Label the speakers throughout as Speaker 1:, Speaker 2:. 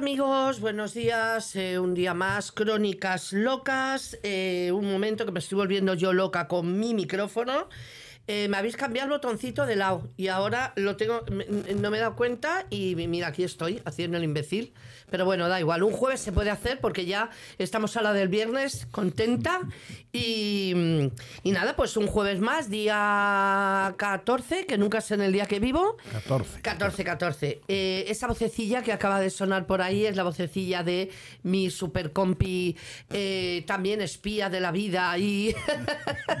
Speaker 1: amigos, buenos días. Eh, un día más, crónicas locas. Eh, un momento que me estoy volviendo yo loca con mi micrófono. Eh, me habéis cambiado el botoncito de lado y ahora lo tengo, no me he dado cuenta y mira, aquí estoy haciendo el imbécil. Pero bueno, da igual, un jueves se puede hacer porque ya estamos a la del viernes, contenta Mm, y, nada, pues un jueves más, día 14, que nunca es en el día que vivo. 14. 14, 14. esa vocecilla que acaba de sonar por ahí es la vocecilla de mi super compi, eh, también espía de la vida y,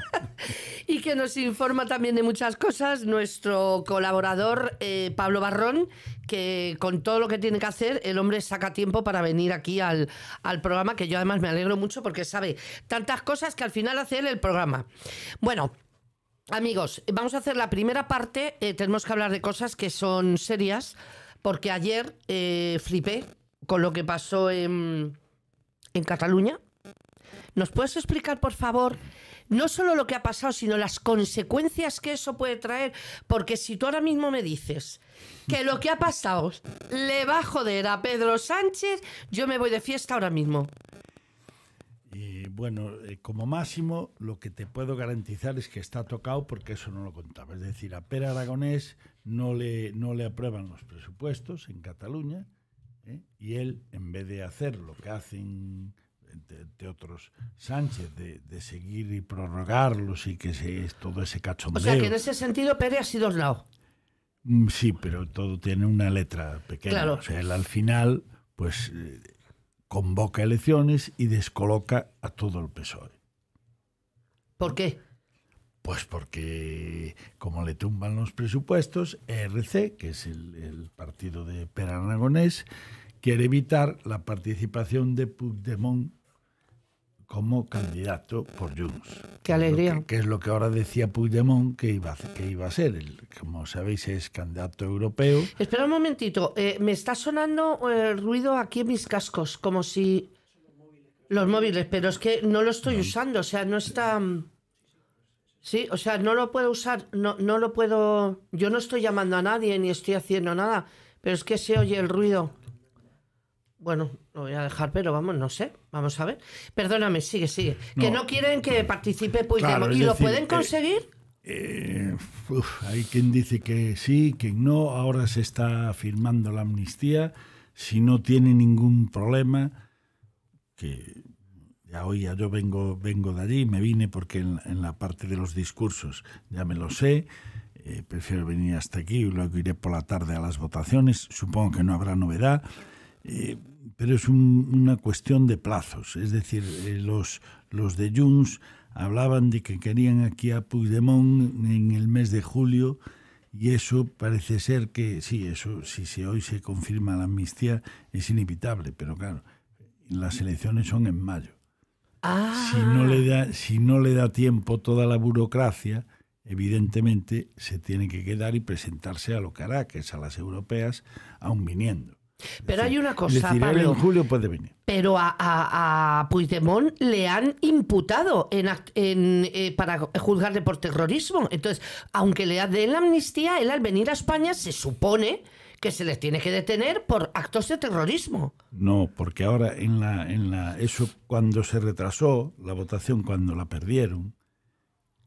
Speaker 1: y que nos informa también de muchas cosas, nuestro colaborador eh, Pablo Barrón, que con todo lo que tiene que hacer, el hombre saca tiempo para venir aquí al, programa, que yo además me alegro mucho porque sabe tantas cosas que al final hace él el programa. Bueno, Amigos, vamos a hacer la primera parte. Eh, tenemos que hablar de cosas que son serias, porque ayer eh, flipé con lo que pasó en, en Cataluña. ¿Nos puedes explicar, por favor, no solo lo que ha pasado, sino las consecuencias que eso puede traer. Porque si tú ahora mismo me dices que lo que ha pasado le va a joder a Pedro Sánchez, yo me voy de fiesta ahora mismo.
Speaker 2: Y bueno, eh, como máximo, lo que te puedo garantizar es que está tocado porque eso no lo contaba. Es decir, a Pera Aragonés no le, no le aprueban los presupuestos en Cataluña ¿eh? y él, en vez de hacer lo que hacen de, otros Sánchez, de, seguir y prorrogarlos y que se, es todo ese cachondeo. O sea que en ese sentido Pérez ha sido aislado. Mm, sí, pero todo tiene una letra pequeña. O sea, él al final, pues eh, convoca elecciones y descoloca a todo el PSOE. ¿Por qué? Pues porque como le tumban los presupuestos, ERC, que es el, partido de Pérez Aragonés, quiere evitar la participación de Puigdemont como candidato por Junts.
Speaker 1: ¡Qué alegría! Que,
Speaker 2: es lo que ahora decía Puigdemont que iba a, que iba a ser. El, como sabéis, es candidato europeo.
Speaker 1: Espera un momentito. Eh, me está sonando el eh, ruido aquí en mis cascos, como si... Los móviles, pero es que no lo estoy usando, o sea, no está... Mm, sí, o sea, no lo puedo usar, no, no lo puedo... Yo no estoy llamando a nadie ni estoy haciendo nada, pero es que se oye el ruido. Bueno, lo voy a dejar, pero vamos, no sé. Vamos a ver. Perdóname, sigue, sigue. Que no, quieren que participe Puigdemont. ¿Y lo pueden eh, conseguir?
Speaker 2: Eh, hay quien dice que sí, quien no. Ahora se está firmando la amnistía. Si no tiene ningún problema, que ya hoy, ya yo vengo, vengo de allí, me vine porque en, la parte de los discursos ya me lo sé. Eh, prefiero venir hasta aquí y luego iré por la tarde a las votaciones. Supongo que no habrá novedad. Eh, pero es una cuestión de plazos. Es decir, eh, los, los de Junts hablaban de que querían aquí a Puigdemont en el mes de julio y eso parece ser que, sí, eso si, se hoy se confirma la amnistía es inevitable, pero claro, las elecciones son en mayo. Si, ah. no le da, si no le da tiempo toda la burocracia, evidentemente se tiene que quedar y presentarse a lo que hará, que es a las europeas, aún viniendo.
Speaker 1: Pero hay una cosa. puede venir. Pero a, a, Puigdemont le han imputado eh, para juzgarle por terrorismo. Entonces, aunque le den la amnistía, él al venir a España se supone que se les tiene que detener por actos de terrorismo.
Speaker 2: No, porque ahora en en la eso cuando se retrasó la votación, cuando la perdieron,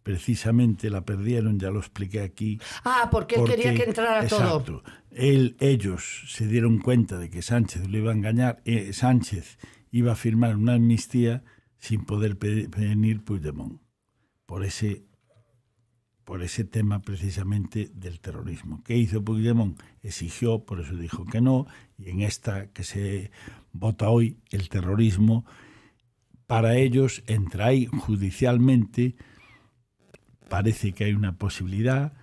Speaker 2: precisamente la perdieron, ya lo expliqué aquí.
Speaker 1: Ah, porque él quería que entrara exacto,
Speaker 2: todo. Él, ellos se dieron cuenta de que Sánchez lo iba a engañar, eh, Sánchez iba a firmar una amnistía sin poder venir Puigdemont, por ese, por ese tema precisamente del terrorismo. ¿Qué hizo Puigdemont? Exigió, por eso dijo que no, y en esta que se vota hoy, el terrorismo, para ellos entra ahí judicialmente parece que hay una posibilidad.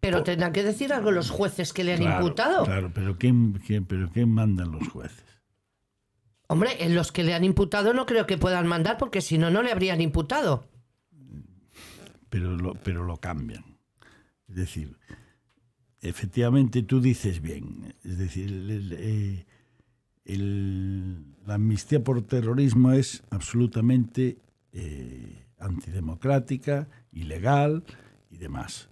Speaker 1: Pero tendrá tendrán que decir algo los jueces que le han imputado.
Speaker 2: Claro, pero ¿qué pero mandan los jueces?
Speaker 1: Hombre, los que le han imputado no creo que puedan mandar porque si no, no le habrían imputado.
Speaker 2: Pero lo, pero lo cambian. Es decir, efectivamente tú dices bien. Es decir, eh, la amnistía por terrorismo es absolutamente eh, antidemocrática ilegal y demás.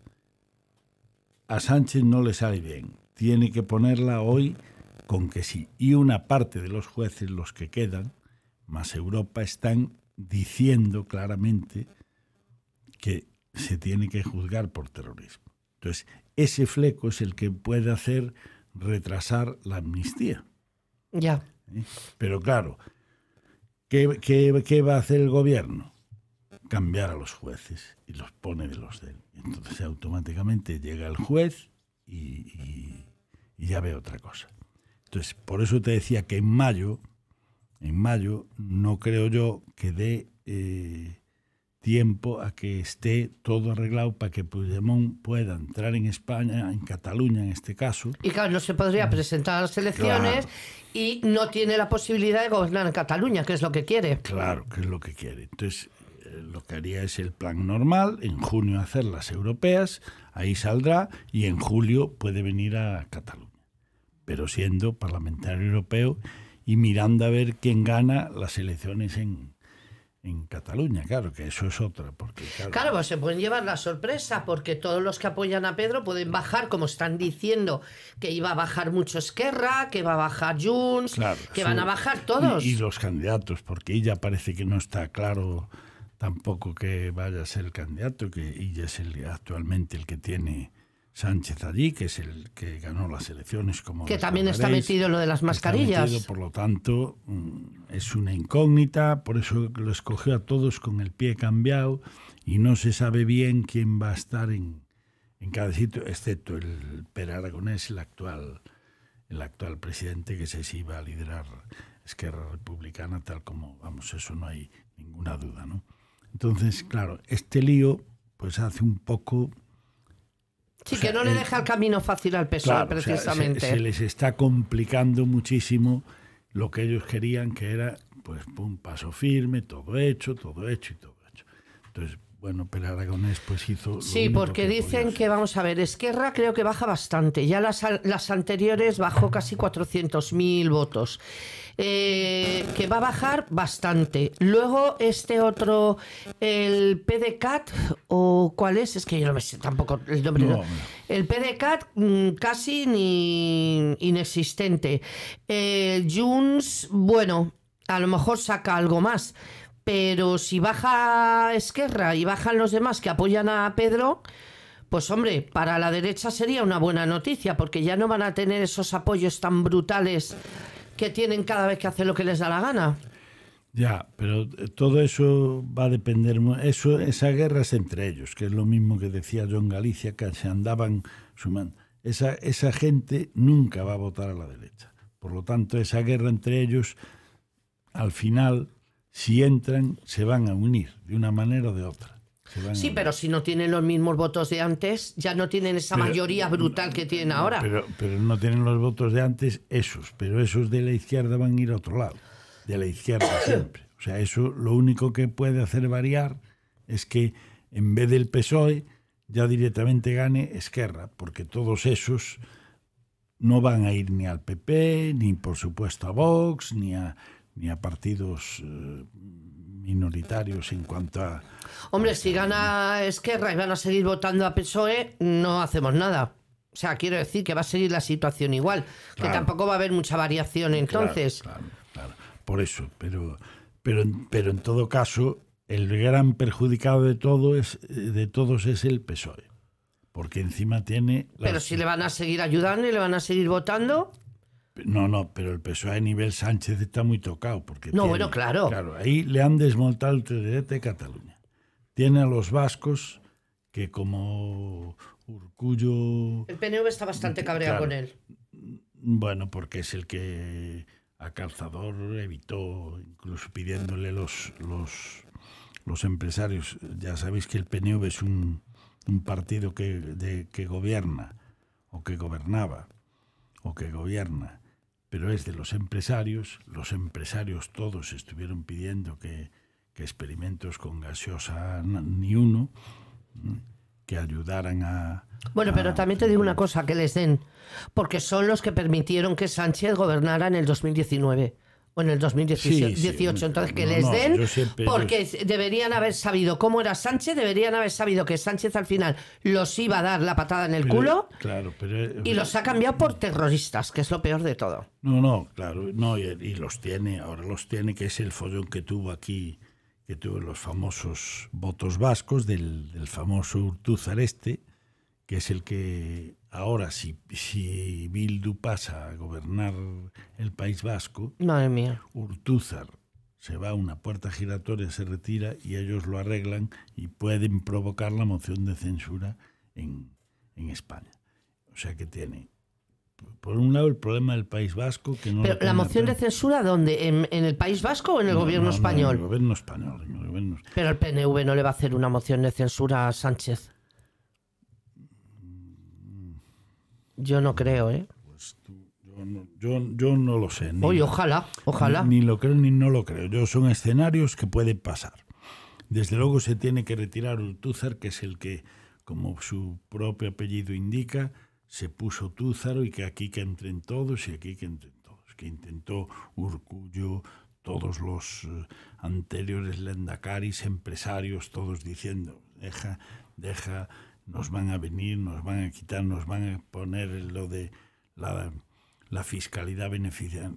Speaker 2: A Sánchez no le sale bien. Tiene que ponerla hoy con que sí. Y una parte de los jueces, los que quedan, más Europa, están diciendo claramente que se tiene que juzgar por terrorismo. Entonces, ese fleco es el que puede hacer retrasar la amnistía. Ya. ¿Eh? Pero claro, ¿qué, qué va a hacer el gobierno? cambiar a los jueces y los pone de los de él. Entonces automáticamente llega el juez y, ya ve otra cosa. Entonces, por eso te decía que en mayo, en mayo, no creo yo que dé eh, tiempo a que esté todo arreglado para que Puigdemont pueda entrar en España, en Cataluña en este caso.
Speaker 1: Y claro, no se podría mm. presentar a las elecciones y no tiene la posibilidad de gobernar en Cataluña, que es lo que quiere. Claro,
Speaker 2: que es lo que quiere. Entonces, lo que haría es el plan normal, en junio hacer las europeas, ahí saldrá y en julio puede venir a Cataluña. Pero siendo parlamentario europeo y mirando a ver quién gana las elecciones en, en Cataluña, claro, que eso es otra. Porque, claro,
Speaker 1: pues se pueden llevar la sorpresa, porque todos los que apoyan a Pedro pueden bajar, como están diciendo, que iba a bajar mucho Esquerra, que va a bajar Junts,
Speaker 2: que van a bajar todos. Y, y, los candidatos, porque ella parece que no está claro tampoco que vaya a ser el candidato, que y es el, actualmente el que tiene Sánchez allí, que es el que ganó las elecciones. como Que también está metido lo de las mascarillas. por lo tanto, mm, es una incógnita, por eso lo escogió a todos con el pie cambiado y no se sabe bien quién va a estar en, cada sitio, excepto el Per Aragonés, el actual, el actual presidente, que se si a liderar Esquerra Republicana, tal como, vamos, eso no hay ninguna duda, ¿no? Entonces, claro, este lío pues hace un poco...
Speaker 1: Sí, que no le deja el camino fácil al PSOE, precisamente. se,
Speaker 2: les está complicando muchísimo lo que ellos querían, que era pues un paso firme, todo hecho, todo hecho y todo hecho. Entonces, bueno, pero Aragonés pues hizo... Sí, porque
Speaker 1: dicen que, vamos a ver, Esquerra creo que baja bastante. Ya las, las anteriores bajó casi 400.000 votos. Eh, que va a bajar bastante. Luego este otro, el PDCAT, o cuál es, es que yo no sé tampoco el nombre. El PDCAT mm, casi ni inexistente. Eh, bueno, a lo mejor saca algo más. Pero si baja Esquerra y bajan los demás que apoyan a Pedro, pues hombre, para la derecha sería una buena noticia, porque ya no van a tener esos apoyos tan brutales que tienen cada vez que hacen lo que les da la gana.
Speaker 2: Ya, pero eh, todo eso va a depender. Eso, esa guerra es entre ellos, que es lo mismo que decía John Galicia, que se andaban sumando. Esa, esa gente nunca va a votar a la derecha. Por lo tanto, esa guerra entre ellos, al final, si entran, se van a unir de una manera o de otra. Sí, pero
Speaker 1: si no tienen los mismos votos de antes, ya no tienen esa mayoría brutal que tienen ahora. Pero,
Speaker 2: no tienen los votos de antes esos, pero esos de la izquierda van a ir a otro lado, de la izquierda siempre. O sea, eso lo único que puede hacer variar es que en vez del PSOE ya directamente gane Esquerra, porque todos esos no van a ir ni al PP, ni por supuesto a Vox, ni a, ni a partidos... Eh, minoritarios en cuanto a...
Speaker 1: Hombre, si gana Esquerra y van a seguir votando a PSOE, no hacemos nada. O sea, quiero decir que va a seguir la situación igual, que tampoco va a haber mucha variación entonces.
Speaker 2: Claro, claro, Por eso, pero, pero, pero en todo caso, el gran perjudicado de, todo es, de todos es el PSOE. Porque encima tiene... Pero
Speaker 1: si le van a seguir ayudando y le van a seguir votando...
Speaker 2: No, no, pero el PSOE a nivel Sánchez está muy tocado. Porque no, bueno, claro. ahí le han desmontado el TDT e de Cataluña. Tiene a los vascos que como Urcullo... El PNV está bastante mm, cabreado con él. Mm, bueno, porque es el que a Calzador evitó, incluso pidiéndole los, los, los empresarios. Ya sabéis que el PNV es un, partido que, que gobierna, o que gobernaba, o que gobierna pero es de los empresarios. Los empresarios todos estuvieron pidiendo que, experimentos con gaseosa ni uno, que ayudaran a...
Speaker 1: Bueno, pero también te digo una cosa, que les den, porque son los que permitieron que Sánchez gobernara en el 2019. Bueno, el 2018, entonces que les den, porque deberían haber sabido cómo era Sánchez, deberían haber sabido que Sánchez al final los iba a dar la patada en el culo
Speaker 2: claro, eh, y los ha cambiado
Speaker 1: por terroristas, que es lo peor de todo.
Speaker 2: No, no, claro, no, y, los tiene, ahora los tiene, que es el follón que tuvo aquí, que tuvo los famosos votos vascos del, del famoso Urtúzar este, que es el que Ahora, si, si Bildu pasa a gobernar el País Vasco, Madre Urtúzar se va a una puerta giratoria, se retira y ellos lo arreglan y pueden provocar la moción de censura en, España. O sea que tiene por un lado el problema del País Vasco que pero la moción
Speaker 1: de censura dónde ¿En, el País Vasco o en el gobierno español en
Speaker 2: el gobierno español
Speaker 1: pero el PNV no le va a hacer una moción de censura a Sánchez Yo no creo, ¿eh? Pues
Speaker 2: tú, yo, no, yo, no, lo sé. Ni, Oye, ojalá, ojalá. Ni, lo creo ni no lo creo. Yo son escenarios que pueden pasar. Desde luego se tiene que retirar túzar, que es el que, como su propio apellido indica, se puso Túzaro y que aquí que entren todos y aquí que entren todos. Que intentó Urcullo, todos los eh, anteriores lendacaris, empresarios, todos diciendo, deja, deja nos van a venir, nos van a quitar, nos van a poner lo de la, fiscalidad beneficiaria.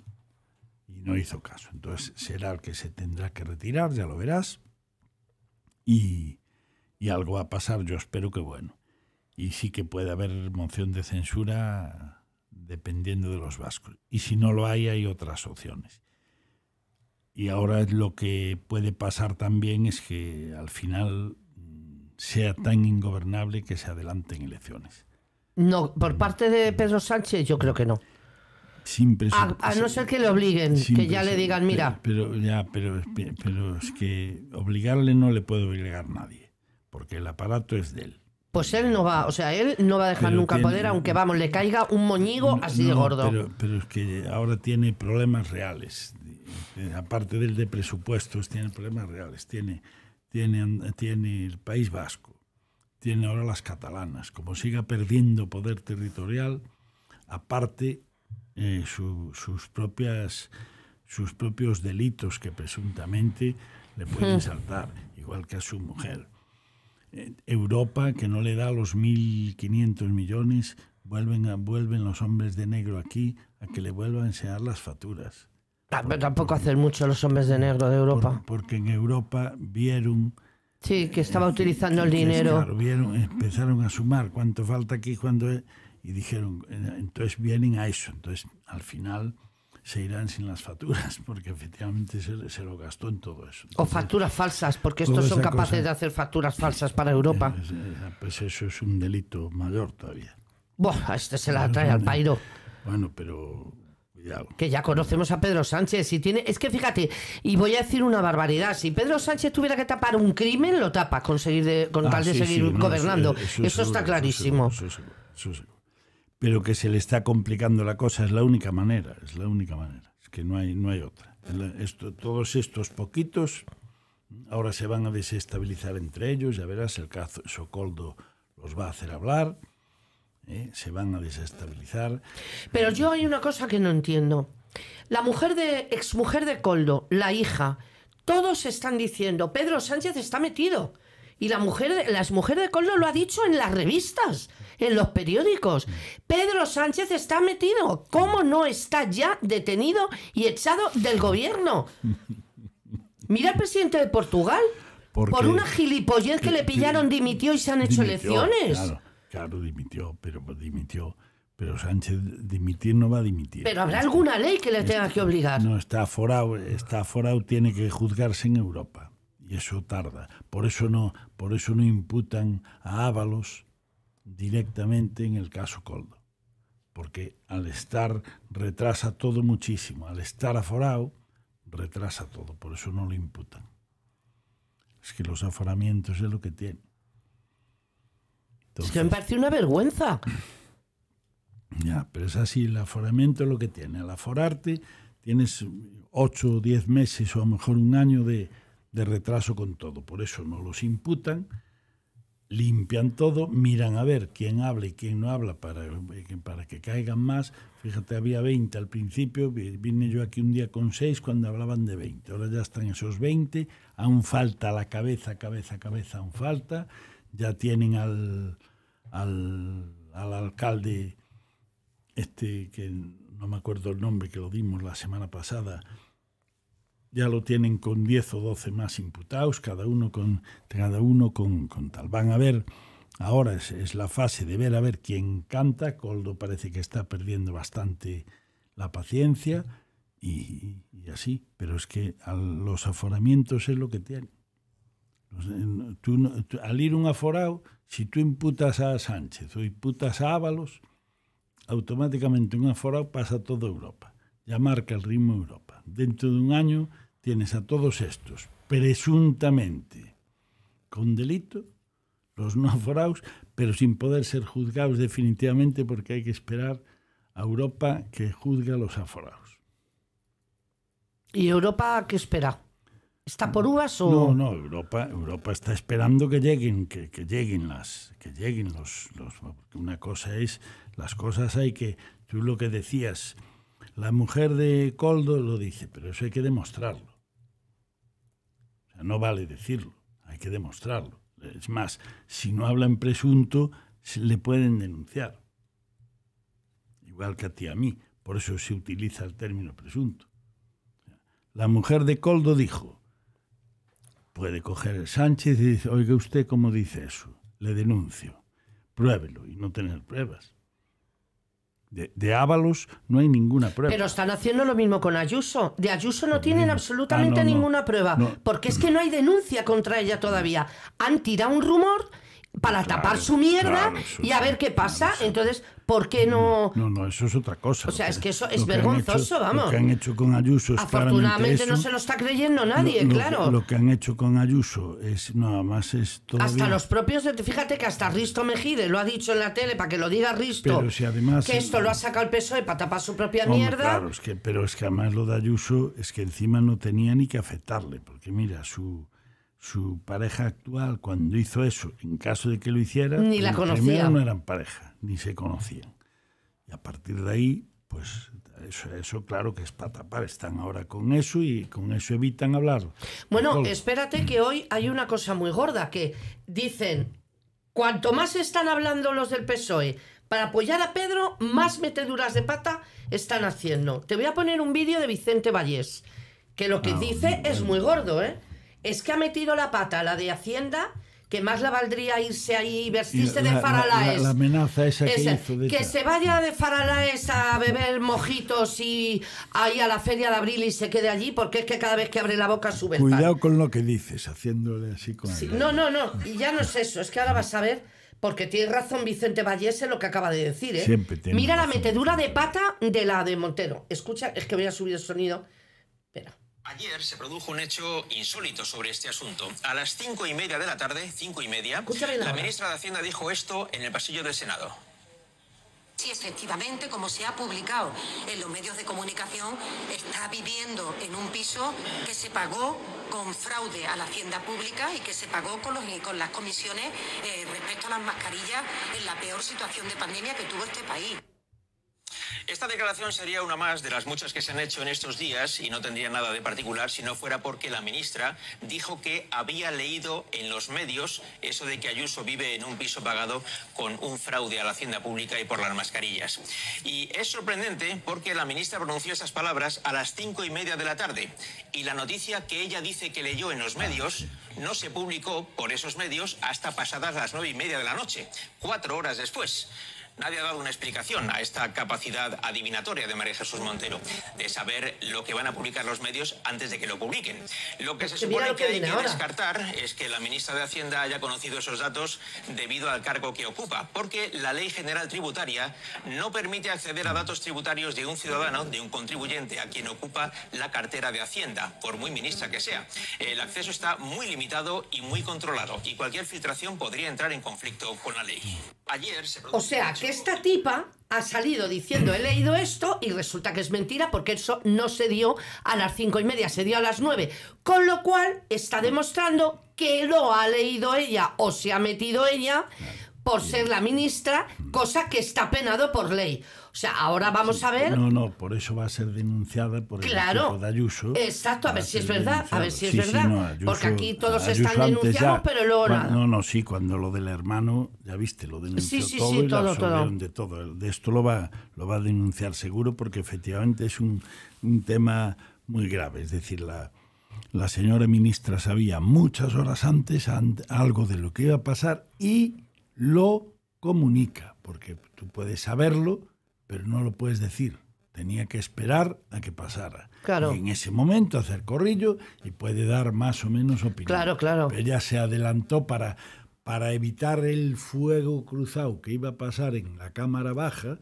Speaker 2: Y no hizo caso. Entonces será el que se tendrá que retirar, ya lo verás. Y, y algo va a pasar, yo espero que bueno. Y sí que puede haber moción de censura dependiendo de los vascos. Y si no lo hay, hay otras opciones. Y ahora lo que puede pasar también es que al final sea tan ingobernable que se adelanten elecciones.
Speaker 1: No, por parte de Pedro Sánchez yo creo que no. Sin a, a, no ser que le obliguen, que ya le digan, mira.
Speaker 2: Pero, ya, pero, es que obligarle no le puede obligar nadie, porque el aparato es de él.
Speaker 1: Pues él no va, o sea, él no va a dejar nunca poder, aunque vamos, le caiga un moñigo así de gordo. Pero,
Speaker 2: pero, es que ahora tiene problemas reales. Aparte del de presupuestos, tiene problemas reales. Tiene tiene, el País Vasco, tiene ahora las catalanas. Como siga perdiendo poder territorial, aparte eh, sus, propias, sus propios delitos que presuntamente le pueden hmm. saltar, igual que a su mujer. Eh, Europa, que no le da los 1.500 millones, vuelven, vuelven los hombres de negro aquí a que le vuelvan a enseñar las facturas.
Speaker 1: Tampoco hacen mucho los hombres de negro de Europa. porque en Europa vieron... Sí, que estaba eh, utilizando el dinero.
Speaker 2: vieron, empezaron a sumar cuánto falta aquí, cuando y dijeron, entonces vienen a eso. Entonces, al final se irán sin las facturas, porque efectivamente se, lo gastó en todo eso.
Speaker 1: o facturas falsas, porque estos son capaces de hacer facturas falsas para Europa. pues
Speaker 2: eso es un delito mayor todavía.
Speaker 1: Buah, este se la trae al pairo. Bueno, pero que ya conocemos a Pedro Sánchez. Y tiene, es que fíjate, y voy a decir una barbaridad. Si Pedro Sánchez tuviera que tapar un crimen, lo tapa con, con ah, tal de seguir gobernando. eso, está clarísimo.
Speaker 2: Pero que se le está complicando la cosa es la única manera. Es la única manera. Es que no hay, no hay otra. Esto, todos estos poquitos ahora se van a desestabilizar entre ellos. Ya verás, el caso Socoldo los va a hacer hablar. ¿eh? se van a
Speaker 1: desestabilizar. Pero yo hay una cosa que no entiendo. La mujer de exmujer de Coldo, la hija, todos están diciendo, Pedro Sánchez está metido. Y la mujer, las mujeres de Coldo lo ha dicho en las revistas, en los periódicos. Pedro Sánchez está metido. ¿Cómo no está ya detenido y echado del gobierno? Mira al presidente de Portugal. por una gilipollez que le pillaron, dimitió y se han hecho elecciones.
Speaker 2: Claro, dimitió, pero pues dimitió. Pero Sánchez dimitir no va a dimitir. Pero habrá alguna ley que le tenga que obligar. No, está aforado, está tiene que juzgarse en Europa. Y eso tarda. Por eso no, por eso no imputan a Ábalos directamente en el caso Coldo. Porque al estar retrasa todo muchísimo. Al estar aforado, retrasa todo. Por eso no lo imputan. Es que los aforamientos es lo que tienen es que me parece una vergüenza. Ya, pero es así, el aforamiento es lo que tiene. Al aforarte tienes 8 o 10 meses o a lo mejor un año de, de retraso con todo. Por eso no los imputan, limpian todo, miran a ver quién habla y quién no habla para, eh, para que caigan más. Fíjate, había 20 al principio, vine yo aquí un día con 6 cuando hablaban de 20. Ahora ya están esos 20, aún falta la cabeza, cabeza, cabeza, aún falta ya tienen al, al, al alcalde, este que no me acuerdo el nombre, que lo dimos la semana pasada, ya lo tienen con 10 o 12 más imputados, cada uno con, cada uno con, con tal. Van a ver, ahora es, es, la fase de ver a ver quién canta, Coldo parece que está perdiendo bastante la paciencia y, y así, pero es que a los aforamientos es lo que tienen. Pues, eh, al ir un aforado, si tú imputas a Sánchez o imputas a Ábalos, automáticamente un aforado pasa a toda Europa. Ya marca el ritmo Europa. Dentro de un año tienes a todos estos, presuntamente, con delito, los no aforados, pero sin poder ser juzgados definitivamente porque hay que esperar a Europa que juzga a los aforados.
Speaker 1: ¿Y Europa qué espera? ¿Está por uvas o...? No,
Speaker 2: no, Europa, Europa está esperando que lleguen, que, lleguen las... Que lleguen los, Una cosa es... Las cosas hay que... Tú lo que decías, la mujer de Coldo lo dice, pero eso hay que demostrarlo. no vale decirlo, hay que demostrarlo. Es más, si no habla en presunto, le pueden denunciar. Igual que a ti a mí. Por eso se utiliza el término presunto. La mujer de Coldo dijo, Puede coger Sánchez y dice, oiga usted cómo dice eso, le denuncio, pruébelo
Speaker 1: y no tener pruebas.
Speaker 2: De, Ábalos no hay ninguna prueba. Pero
Speaker 1: están haciendo lo mismo con Ayuso. De Ayuso no tienen absolutamente ah, ninguna prueba, porque es que no hay denuncia contra ella todavía. Han tirado un rumor para tapar su mierda y a ver qué pasa. Entonces, ¿por qué no...? No, no, eso es otra cosa. O sea, es que eso es vergonzoso, vamos. Lo que han hecho
Speaker 2: con Ayuso es Afortunadamente no se
Speaker 1: lo está creyendo nadie, claro. Lo
Speaker 2: que han hecho con Ayuso es nada más es Hasta los
Speaker 1: propios... Fíjate que hasta Risto Mejide lo ha dicho en la tele para que lo diga Risto. Pero
Speaker 2: si además... Que esto lo ha
Speaker 1: sacado el PSOE para tapar su propia mierda.
Speaker 2: Claro, pero es que además lo de Ayuso es que encima no tenía ni que afectarle, porque mira, su su pareja actual, cuando hizo eso, en caso de que lo hiciera, ni la conocía. no eran pareja, ni se conocían. Y a partir de ahí, pues eso, claro que es para Están ahora con eso y con eso evitan hablar.
Speaker 1: Bueno, espérate mm. que hoy hay una cosa muy gorda, que dicen, cuanto más están hablando los del PSOE para apoyar a Pedro, más meteduras de pata están haciendo. Te voy a poner un vídeo de Vicente Vallés, que lo que ah, dice es muy gordo, ¿eh? es que ha metido la pata la de Hacienda que más la valdría irse ahí y vestirse de Faralaes. La,
Speaker 2: amenaza esa que Que
Speaker 1: se vaya de Faralaes a beber mojitos y ahí a la feria de abril y se quede allí, porque es que cada vez que abre la boca sube Cuidado
Speaker 2: con lo que dices, haciéndole así
Speaker 1: con... el... No, no, no, y ya no es eso, es que ahora vas a ver... Porque tiene razón Vicente Vallés en lo que acaba de decir. ¿eh? Mira la metedura de pata de la de Montero. Escucha, es que voy a subir el sonido.
Speaker 3: Espera. Ayer se produjo un hecho insólito sobre este asunto. A las cinco y media de la tarde, cinco y media, la ministra de Hacienda dijo esto en el pasillo del Senado.
Speaker 1: Sí, efectivamente, como se ha publicado en los medios de comunicación, está viviendo en un piso que se pagó con fraude a la hacienda pública y que se pagó con, las comisiones eh, respecto a las mascarillas en la peor situación de pandemia que tuvo este país.
Speaker 3: Esta declaración sería una más de las muchas que se han hecho en estos días y no tendría nada de particular si no fuera porque la ministra dijo que había leído en los medios eso de que Ayuso vive en un piso pagado con un fraude a la hacienda pública y por las mascarillas. Y es sorprendente porque la ministra pronunció esas palabras a las cinco y media de la tarde y la noticia que ella dice que leyó en los medios no se publicó por esos medios hasta pasadas las nueve y media de la noche, cuatro horas después. Nadie ha dado una explicación a esta capacidad adivinatoria de María Jesús Montero, de saber lo que van a publicar los medios antes de que lo publiquen. Lo que se supone que, hay que descartar es que la ministra de Hacienda haya conocido esos datos debido al cargo que ocupa, porque la Ley General Tributaria no permite acceder a datos tributarios de un ciudadano, de un contribuyente, a quien ocupa la cartera de Hacienda, por muy ministra que sea. El acceso está muy limitado y muy controlado, y cualquier filtración podría entrar en conflicto con la ley o sea, que
Speaker 1: esta tipa ha salido diciendo he leído esto y resulta que es mentira porque eso no se dio a las cinco y media, se dio a las nueve. Con lo cual está demostrando que lo ha leído ella o se ha metido ella por ser la ministra, cosa que está penado por ley. O sea, ahora vamos a ver.
Speaker 2: No, no, por eso va a ser denunciada por claro, el de Ayuso.
Speaker 1: Exacto, a ver si es verdad, a ver si es verdad. no, porque aquí todos están denunciados, pero luego bueno, nada. No,
Speaker 2: no, sí, cuando lo del hermano, ya viste, lo denunció sí, todo y todo, lo todo. de todo. De esto lo va, lo va a denunciar seguro porque efectivamente es un, un tema muy grave. Es decir, la, la señora ministra sabía muchas horas antes algo de lo que iba a pasar y lo comunica, porque tú puedes saberlo pero no lo puedes decir. Tenía que esperar a que pasara. Claro. Y en ese momento hacer corrillo y puede dar más o menos opinión. Claro, claro. Pero ella se adelantó para, para evitar el fuego cruzado que iba a pasar en la cámara baja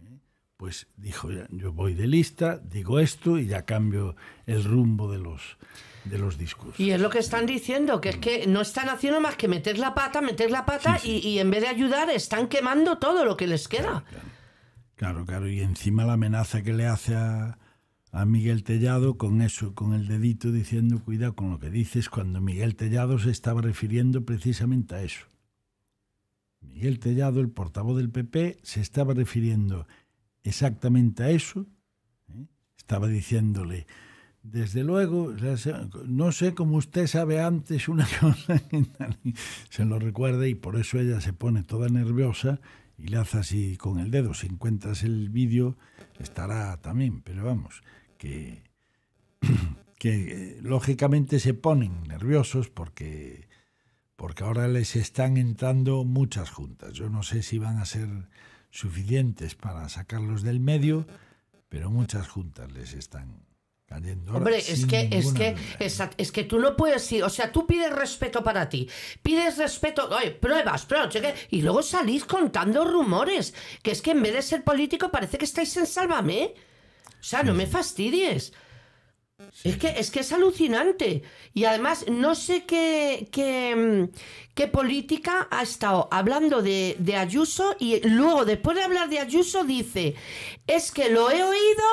Speaker 2: ¿eh? pues dijo, yo voy de lista, digo esto y ya cambio el rumbo de los, de los discursos. Y es
Speaker 1: lo que están diciendo, que es que no están haciendo más que meter la pata, meter la pata Y, en vez de ayudar están quemando todo lo que les queda.
Speaker 2: Claro, claro. Y encima la amenaza que le hace a, a Miguel Tellado con eso, con el dedito diciendo cuidado con lo que dices, cuando Miguel Tellado se estaba refiriendo precisamente a eso. Miguel Tellado, el portavoz del PP, se estaba refiriendo exactamente a eso. ¿eh? Estaba diciéndole, desde luego, no sé cómo usted sabe antes una cosa, se lo recuerda y por eso ella se pone toda nerviosa y lazas y con el dedo, si encuentras el vídeo, estará también, pero vamos, que, que eh, lógicamente se ponen nerviosos porque, porque ahora les están entrando muchas juntas. Yo no sé si van a ser suficientes para sacarlos del medio, pero muchas juntas les están
Speaker 1: Hombre, es que, es que, es que tú no puedes ir, o sea, tú pides respeto para ti, pides respeto, oye, pruebas, pruebas, y luego salís contando rumores, que es que en vez de ser político parece que estáis en Sálvame. O sea, no me fastidies. Es, que, es que es alucinante. Y además, no sé qué, qué, política ha estado hablando de, de Ayuso y luego, después de hablar de Ayuso, dice, es que lo he oído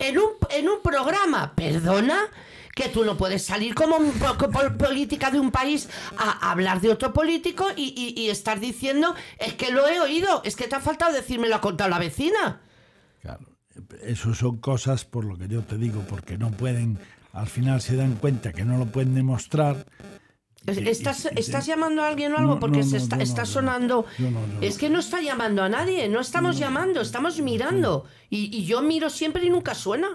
Speaker 1: en un, en un programa, perdona, que tú no puedes salir como un por política de un país a hablar de otro político y, y, estar diciendo, es que lo he oído, es que te ha faltado decirme lo ha contado la vecina.
Speaker 2: Claro, eso son cosas por lo que yo te digo, porque no pueden, al final se dan cuenta que no lo pueden demostrar
Speaker 1: ¿Estás, llamando a alguien o algo? Porque se está, sonando. Es que no está llamando a nadie, no estamos llamando, estamos mirando. Y, yo miro siempre y nunca suena.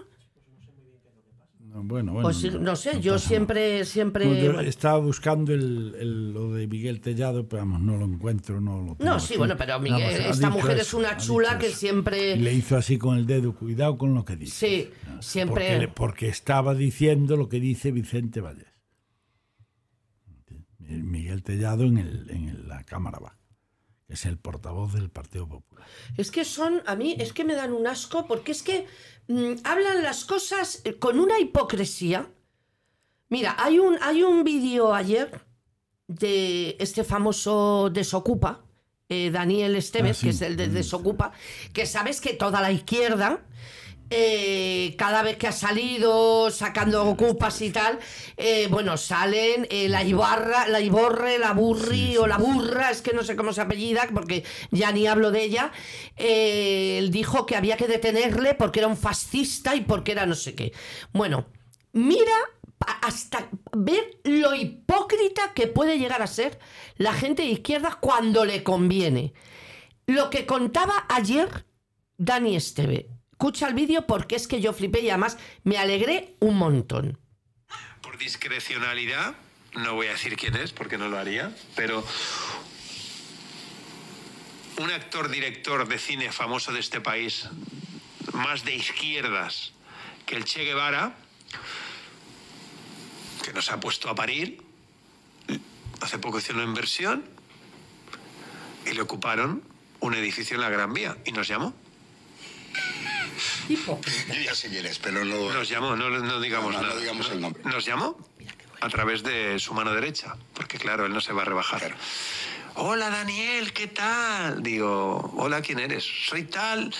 Speaker 2: Bueno, bueno. Pues, no,
Speaker 1: sé, yo siempre. siempre... Yo
Speaker 2: estaba buscando el, lo de Miguel Tellado, pero vamos, no lo encuentro, no lo No, sí, bueno, pero Miguel, esta mujer es una chula que
Speaker 1: siempre. le
Speaker 2: hizo así con el dedo, cuidado con lo que dice.
Speaker 1: Sí, ah, siempre. Porque,
Speaker 2: porque estaba diciendo lo que dice Vicente Vallés. Miguel Tellado en, el, en la Cámara va. es el portavoz del Partido Popular.
Speaker 1: Es que son, a mí, es que me dan un asco, porque es que mm, hablan las cosas eh, con una hipocresía. Mira, hay un, hay un vídeo ayer de este famoso Desocupa, eh, Daniel Esteves, ah, que es el de mm, Desocupa, que sabes que toda la izquierda eh, cada vez que ha salido, sacando ocupas y tal, eh, bueno, salen eh, la Ibarra, la Iborre, la Burri o la Burra, es que no sé cómo se apellida, porque ya ni hablo de ella. él dijo que había que detenerle porque era un fascista y porque era no sé qué. Bueno, mira hasta ver lo hipócrita que puede llegar a ser la gente de izquierda cuando le conviene. Lo que contaba ayer Dani Esteve Escucha el vídeo porque es que yo flipé y además me alegré un montón.
Speaker 4: Por discrecionalidad, no voy a decir quién es porque no lo haría, pero un actor director de cine famoso de este país, más de izquierdas que el Che Guevara, que nos ha puesto a parir, hace poco hicieron una inversión y le ocuparon un edificio en la Gran Vía y nos llamó.
Speaker 1: Yo
Speaker 3: ya sé quién
Speaker 4: es, pero no... Nos llamó, no, digamos nada. Nos llamó a través de su mano derecha, porque claro, él no se va a rebajar. Hola Daniel, ¿qué tal? Digo, hola, ¿quién eres? Soy tal.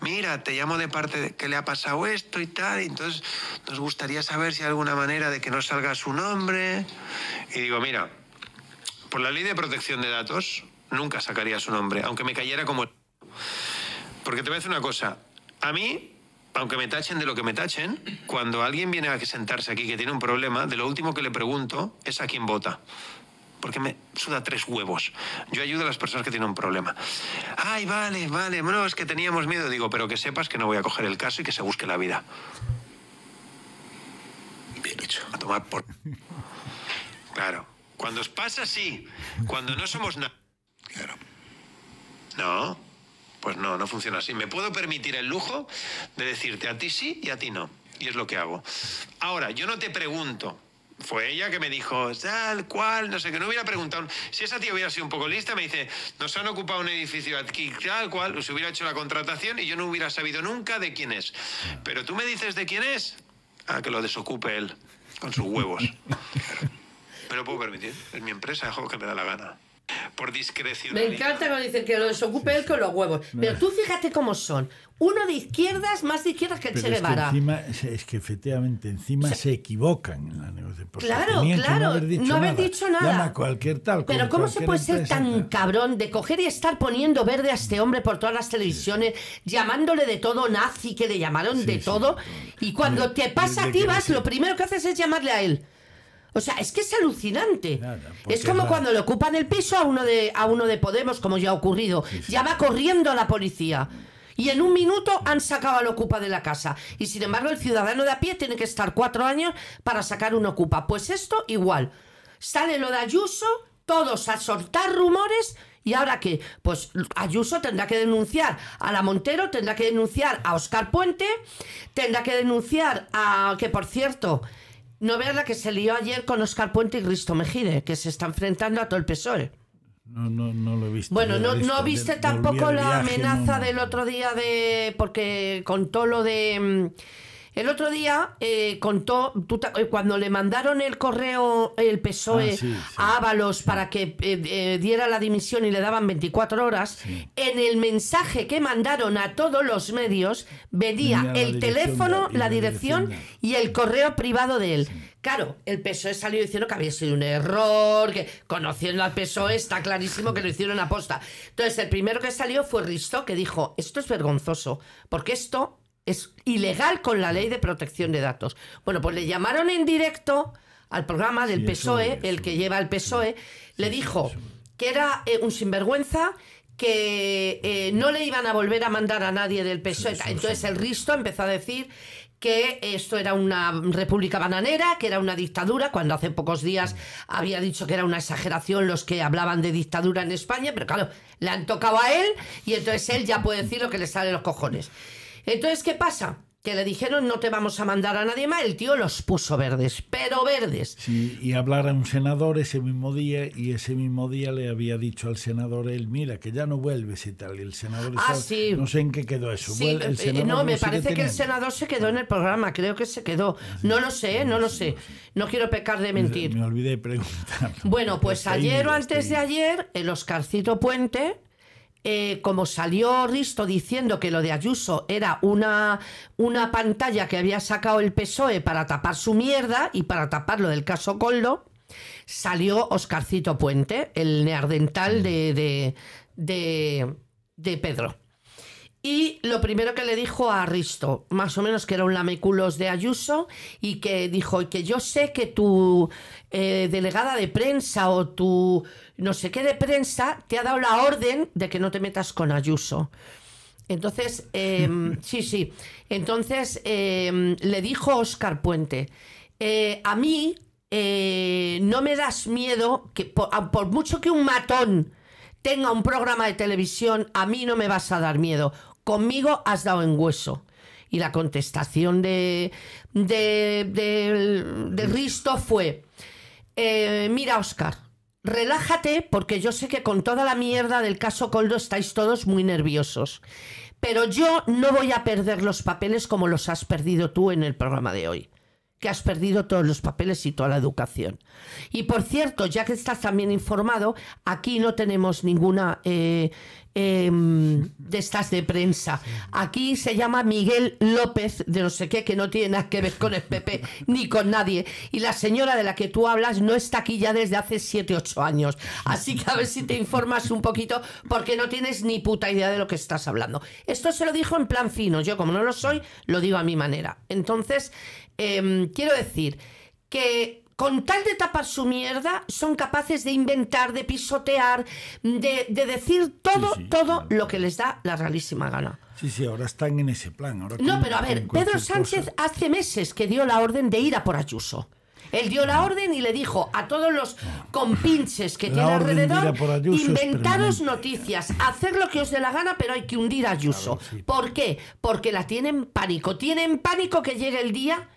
Speaker 4: Mira, te llamo de parte de que le ha pasado esto y tal. entonces nos gustaría saber si hay alguna manera de que no salga su nombre. Y digo, mira, por la ley de protección de datos nunca sacaría su nombre, aunque me cayera como... Porque te voy a decir una cosa. A mí aunque me tachen de lo que me tachen, cuando alguien viene a sentarse aquí que tiene un problema, de lo último que le pregunto es a quién vota. Porque me suda tres huevos. Yo ayudo a las personas que tienen un problema. Ay, vale, vale, bueno, es que teníamos miedo. Digo, pero que sepas que no voy a coger el caso y que se busque la vida. Bien hecho. A tomar por. Claro. Cuando os pasa, así, Cuando no somos nada. Claro. No. Pues no, no funciona así. Me puedo permitir el lujo de decirte a ti sí y a ti no. Y es lo que hago. Ahora, yo no te pregunto. Fue ella que me dijo, tal cual, no sé, que no hubiera preguntado. Si esa tía hubiera sido un poco lista, me dice, nos han ocupado un edificio aquí, tal cual, se hubiera hecho la contratación y yo no hubiera sabido nunca de quién es. Pero tú me dices de quién es, a que lo desocupe él, con sus huevos. Pero puedo permitir, es mi empresa, dejo que me da la gana. Por discreción. Me encanta
Speaker 1: cuando dicen que lo desocupe él con los huevos. Pero tú fíjate cómo son. Uno de izquierdas, más de izquierdas que el Che Guevara.
Speaker 2: Es que, efectivamente encima se equivocan en la
Speaker 1: negociación. Claro, claro. No haber dicho nada. Llama a
Speaker 2: cualquier tal. Pero ¿cómo se puede ser
Speaker 1: tan cabrón de coger y estar poniendo verde a este mm. hombre por todas las televisiones, llamándole de todo nazi, que le llamaron de todo? Y cuando te pasa a ti, vas, lo primero que haces es llamarle a él. O sea, es que es alucinante. es como cuando le ocupan el piso a uno de, a uno de Podemos, como ya ha ocurrido. Ya va corriendo la policía. Y en un minuto han sacado al ocupa de la casa. Y sin embargo, el ciudadano de a pie tiene que estar cuatro años para sacar un ocupa. Pues esto igual. Sale lo de Ayuso, todos a soltar rumores ¿Y ahora qué? Pues Ayuso tendrá que denunciar a la Montero, tendrá que denunciar a Oscar Puente, tendrá que denunciar a. que por cierto, no veas la que se lió ayer con Oscar Puente y Cristo Mejide, que se está enfrentando a todo el PSOE. No, no, no lo he visto. Bueno, no, viste tampoco la amenaza del otro día de. Porque todo lo de mm, el otro día eh, contó, eh, cuando le mandaron el correo el PSOE ah, a Ábalos para que eh, diera la dimisión y le daban 24 horas, en el mensaje que mandaron a todos los medios venía, el teléfono, la, dirección y el correo privado de él. Claro, el PSOE salió diciendo que había sido un error, que conociendo al PSOE está clarísimo que lo hicieron aposta. Entonces, el primero que salió fue Risto, que dijo, esto es vergonzoso, porque esto es ilegal con la ley de protección de datos. Bueno, pues le llamaron en directo al programa del PSOE, el que lleva el PSOE, le dijo que era eh, un sinvergüenza, que eh, no le iban a volver a mandar a nadie del PSOE. E. Entonces el Risto empezó a decir que esto era una república bananera, que era una dictadura, cuando hace pocos días había dicho que era una exageración los que hablaban de dictadura en España, pero claro, le han tocado a él y entonces él ya puede decir lo que le sale los cojones. Entonces, ¿qué pasa? que le dijeron no te vamos a mandar a nadie más, el tío los puso verdes, pero verdes. Sí, y hablar a un senador ese
Speaker 2: mismo día, y ese mismo día le había dicho al senador él, mira, que ya no vuelves y tal, y el senador... Ah, no sé en qué quedó eso. Eh, eh, no, me parece que el
Speaker 1: senador se quedó en el programa, creo que se quedó. Ah, no lo sé, eh, no lo sé. No quiero pecar de mentir. Me,
Speaker 2: olvidé de preguntar.
Speaker 1: Bueno, pues ayer o antes de ayer, el Oscarcito Puente eh, como salió Risto diciendo que lo de Ayuso era una, una pantalla que había sacado el PSOE para tapar su mierda y para tapar lo del caso Coldo, salió Oscarcito Puente, el neardental mm. de, de, de Pedro. Y lo primero que le dijo a Risto, más o menos que era un lameculos de Ayuso, y que dijo que yo sé que tu eh, delegada de prensa o tu no sé qué de prensa te ha dado la orden de que no te metas con Ayuso. Entonces, em, sí, sí. Entonces em, le dijo Oscar Puente, eh, a mí eh, no me das miedo, que por mucho que un matón tenga un programa de televisión, a mí no me vas a dar miedo conmigo has dado en hueso. Y la contestación de, de, Risto fue, eh, mira Oscar, relájate porque yo sé que con toda la mierda del caso Coldo estáis todos muy nerviosos, pero yo no voy a perder los papeles como los has perdido tú en el programa de hoy que has perdido todos los papeles y toda la educación. Y por cierto, ya que estás también informado, aquí no tenemos ninguna eh, em, de estas de prensa. Aquí se llama Miguel López de no sé qué, que no tiene nada que ver con el PP ni con nadie. Y la señora de la que tú hablas no está aquí ya desde hace 7, 8 años. Así que a ver si te informas un poquito, porque no tienes ni puta idea de lo que estás hablando. Esto se lo dijo en plan fino. Yo como no lo soy, lo digo a mi manera. Entonces, Em, quiero decir que con tal de tapar su mierda, son capaces de inventar, de pisotear, de, decir todo, todo lo que les da la realísima gana.
Speaker 2: Sí, sí, ahora están en ese plan. no, pero a ver, Pedro
Speaker 1: Sánchez hace meses que dio la orden de ir a por Ayuso. Él dio la mm. orden y le dijo a todos los ah. compinches que tiene alrededor, inventaros noticias, hacer lo que os dé la gana, pero hay que hundir a Ayuso. ¿Por qué? Porque la tienen pánico. Tienen pánico que llegue el día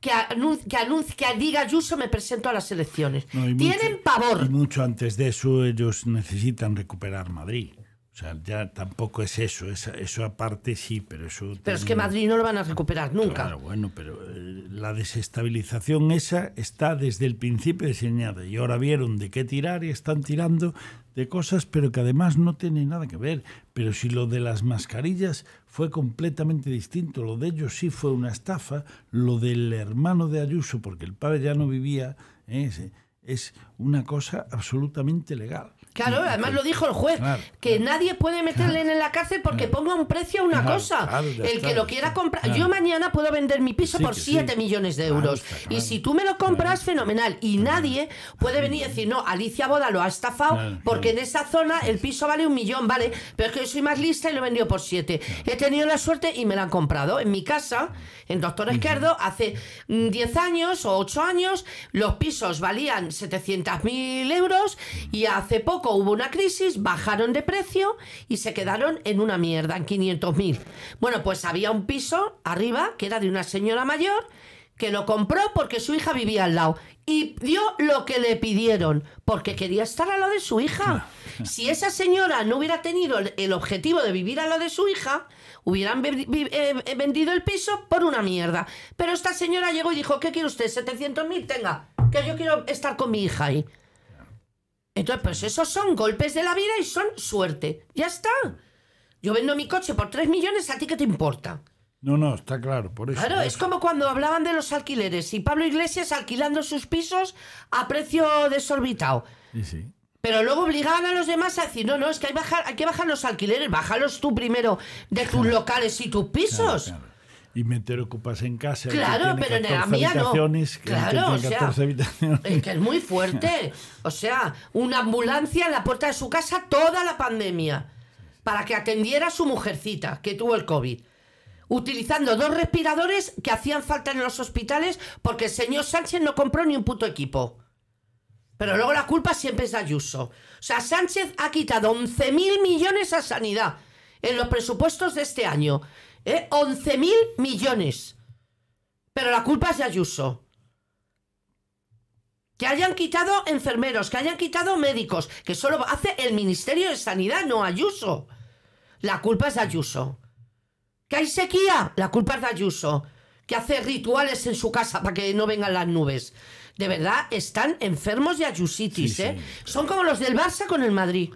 Speaker 1: que, anuncia, que, que diga Ayuso me presento a las elecciones. Tienen pavor. Y
Speaker 2: mucho antes de eso ellos necesitan recuperar Madrid. O sea, ya tampoco es eso, eso aparte sí, pero eso... Pero es que Madrid
Speaker 1: no lo van a recuperar nunca. Claro,
Speaker 2: bueno, pero eh, la desestabilización esa está desde el principio diseñada y ahora vieron de qué tirar y están tirando de cosas, pero que además no tiene nada que ver. Pero si lo de las mascarillas fue completamente distinto, lo de ellos sí fue una estafa, lo del hermano de Ayuso, porque el padre ya no vivía, ¿eh? es una cosa absolutamente legal. Claro, además lo dijo el juez,
Speaker 1: que nadie puede meterle en la cárcel porque ponga un precio a una cosa. el que lo quiera comprar, yo mañana puedo vender mi piso por 7 millones de euros. y si tú me lo compras, fenomenal. Y nadie puede venir y decir, no, Alicia Boda lo ha estafado porque en esa zona el piso vale un millón, vale, pero es que yo soy más lista y lo he vendido por 7. He tenido la suerte y me lo han comprado. En mi casa, en Doctor Esquerdo, hace 10 mm, años o 8 años, los pisos valían 700.000 euros y hace poco hubo una crisis, bajaron de precio y se quedaron en una mierda, en 500.000. Bueno, pues había un piso arriba que era de una señora mayor que lo compró porque su hija vivía al lado y dio lo que le pidieron porque quería estar a lo de su hija. Ah. Si esa señora no hubiera tenido el objetivo de vivir a lo de su hija, hubieran eh, eh, vendido el piso por una mierda. Pero esta señora llegó y dijo, ¿qué quiere usted? mil, Tenga, que yo quiero estar con mi hija ahí. Entonces, pues esos son golpes de la vida y son suerte. Ya está. Yo vendo mi coche por 3 millones, ¿a ti qué te importa?
Speaker 2: No, no, está claro, por eso. Claro, es
Speaker 1: como cuando hablaban de los alquileres y Pablo Iglesias alquilando sus pisos a precio desorbitado. Sí, sí. Pero luego obligaban a los demás a decir, no, no, es que hay, bajar, hay que bajar los alquileres, bájalos tú primero de tus locales y tus pisos
Speaker 2: y meter ocupas en casa. Claro, pero en la mía no. Claro, es
Speaker 1: que es muy fuerte. O sea, una ambulancia en la puerta de su casa toda la pandemia para que atendiera a su mujercita que tuvo el COVID. Utilizando dos respiradores que hacían falta en los hospitales porque el señor Sánchez no compró ni un puto equipo. Pero luego la culpa siempre es de Ayuso. O sea, Sánchez ha quitado 11 mil millones a sanidad en los presupuestos de este año. 11.000 ¿Eh? millones. Pero la culpa es de Ayuso. Que hayan quitado enfermeros, que hayan quitado médicos, que solo hace el Ministerio de Sanidad, no Ayuso. La culpa es de Ayuso. Que hay sequía, la culpa es de Ayuso. Que hace rituales en su casa para que no vengan las nubes. De verdad, están enfermos de ayusitis, ¿eh? Son como los del Barça con el Madrid.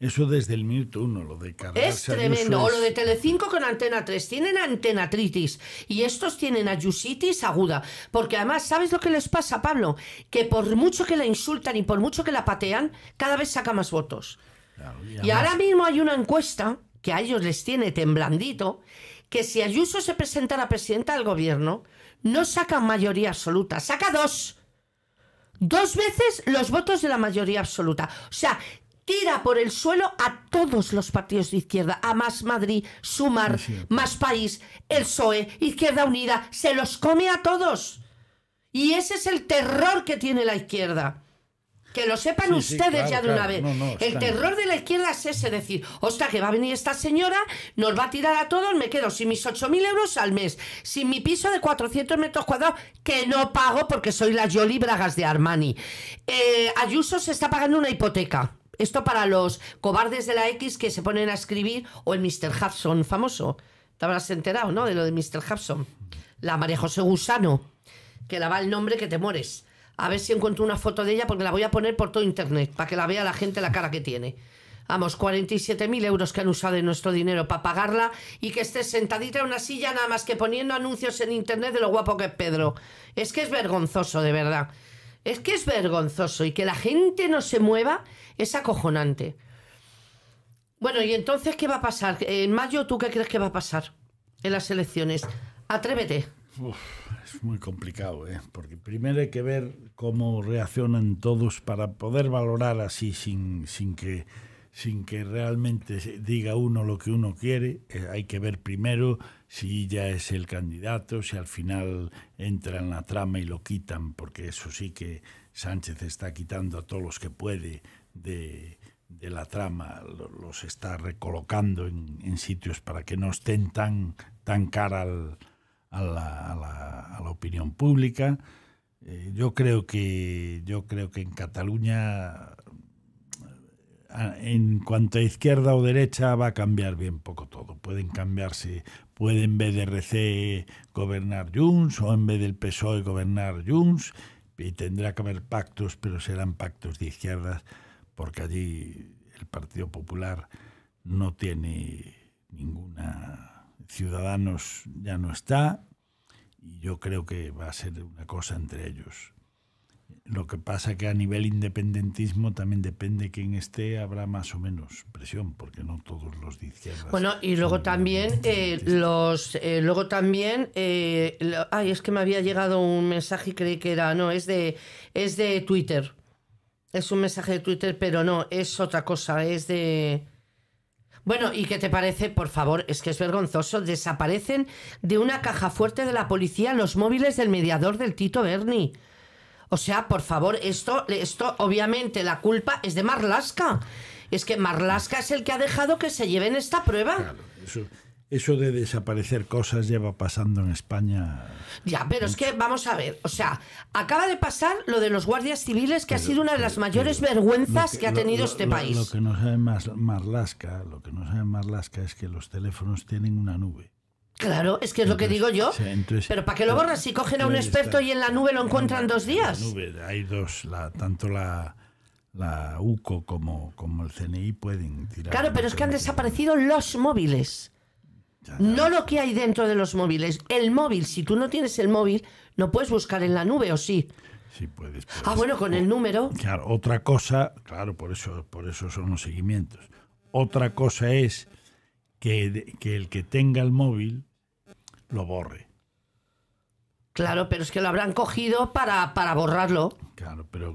Speaker 2: Eso desde el minuto uno, lo de cargarse Es tremendo. O lo de
Speaker 1: Telecinco con Antena 3. Tienen antenatritis y estos tienen ayusitis aguda. Porque además, ¿sabes lo que les pasa, Pablo? Que por mucho que la insultan y por mucho que la patean, cada vez saca más votos. y, ahora mismo hay una encuesta que a ellos les tiene temblandito, que si Ayuso se presenta la presidenta del gobierno, no saca mayoría absoluta, saca dos. Dos veces los votos de la mayoría absoluta. O sea, tira por el suelo a todos los partidos de izquierda, a Más Madrid, Sumar, Más País, el PSOE, Izquierda Unida, se los come a todos. Y ese es el terror que tiene la izquierda. Que lo sepan ustedes ya de una vez. el terror de la izquierda es ese, decir, ostras, que va a venir esta señora, nos va a tirar a todos, me quedo sin mis 8.000 euros al mes, sin mi piso de 400 metros cuadrados, que no pago porque soy la Yoli Bragas de Armani. Eh, Ayuso se está pagando una hipoteca. Esto para los cobardes de la X que se ponen a escribir, o el Mr. Hudson famoso. Te habrás enterado, ¿no? De lo de Mr. Hudson. La María José Gusano, que la va el nombre que te mueres. A ver si encuentro una foto de ella, porque la voy a poner por todo internet, para que la vea la gente la cara que tiene. Vamos, 47.000 euros que han usado de nuestro dinero para pagarla y que estés sentadita en una silla nada más que poniendo anuncios en internet de lo guapo que es Pedro. Es que es vergonzoso, de verdad. Es que es vergonzoso y que la gente no se mueva es acojonante. Bueno, y entonces, ¿qué va a pasar? En mayo, ¿tú qué crees que va a pasar en las elecciones? Atrévete. es muy
Speaker 2: complicado, ¿eh? porque primero hay que ver cómo reaccionan todos para poder valorar así sin, sin que sin que realmente diga uno lo que uno quiere. Eh, hay que ver primero si ya es el candidato, si al final entra en la trama y lo quitan, porque eso sí que Sánchez está quitando a todos los que puede de, la trama, los está recolocando en, sitios para que no estén tan, tan cara al, a, la, a, la, opinión pública. Eh, yo, creo que, yo creo que en Cataluña en cuanto a izquierda o derecha va a cambiar bien poco todo. Pueden cambiarse, puede en vez de RC gobernar Junts o en vez del PSOE gobernar Junts y tendrá que haber pactos, pero serán pactos de izquierdas porque allí el Partido Popular no tiene ninguna... Ciudadanos ya no está y yo creo que va a ser una cosa entre ellos. Lo que pasa que a nivel independentismo también depende quién esté, habrá más o menos presión, porque no todos los dicen... Bueno, y
Speaker 1: luego también eh, los eh, luego también eh, ay, es que me había llegado un mensaje y creí que era, no, es de es de Twitter. Es un mensaje de Twitter, pero no, es otra cosa, es de bueno, ¿y qué te parece? Por favor, es que es vergonzoso. Desaparecen de una caja fuerte de la policía los móviles del mediador del Tito Berni. O sea, por favor, esto, esto obviamente la culpa es de Marlaska. Es que Marlasca es el que ha dejado que se lleven esta prueba.
Speaker 2: eso. de desaparecer cosas lleva pasando en España.
Speaker 1: Ya, pero es que vamos a ver, o sea, acaba de pasar lo de los guardias civiles, que ha sido una de las mayores vergüenzas que, ha tenido este país. Lo que
Speaker 2: no sabe Marlasca, lo que no sabe Marlaska es que los teléfonos tienen una nube.
Speaker 1: Claro, es que es lo que digo yo. pero ¿para qué lo borras si cogen a un experto y en la nube lo encuentran dos días?
Speaker 2: hay dos, tanto la, UCO como, el CNI pueden tirar. Claro, pero es que han
Speaker 1: desaparecido los móviles. No lo que hay dentro de los móviles. El móvil, si tú no tienes el móvil, no puedes buscar en la nube, ¿o sí? Sí, puedes. Ah, bueno, con el número.
Speaker 2: Claro, otra cosa, claro, por eso, por eso son los seguimientos. Otra cosa es que el que tenga el móvil lo borre.
Speaker 1: Claro, pero es que lo habrán cogido para, para borrarlo. Claro, pero...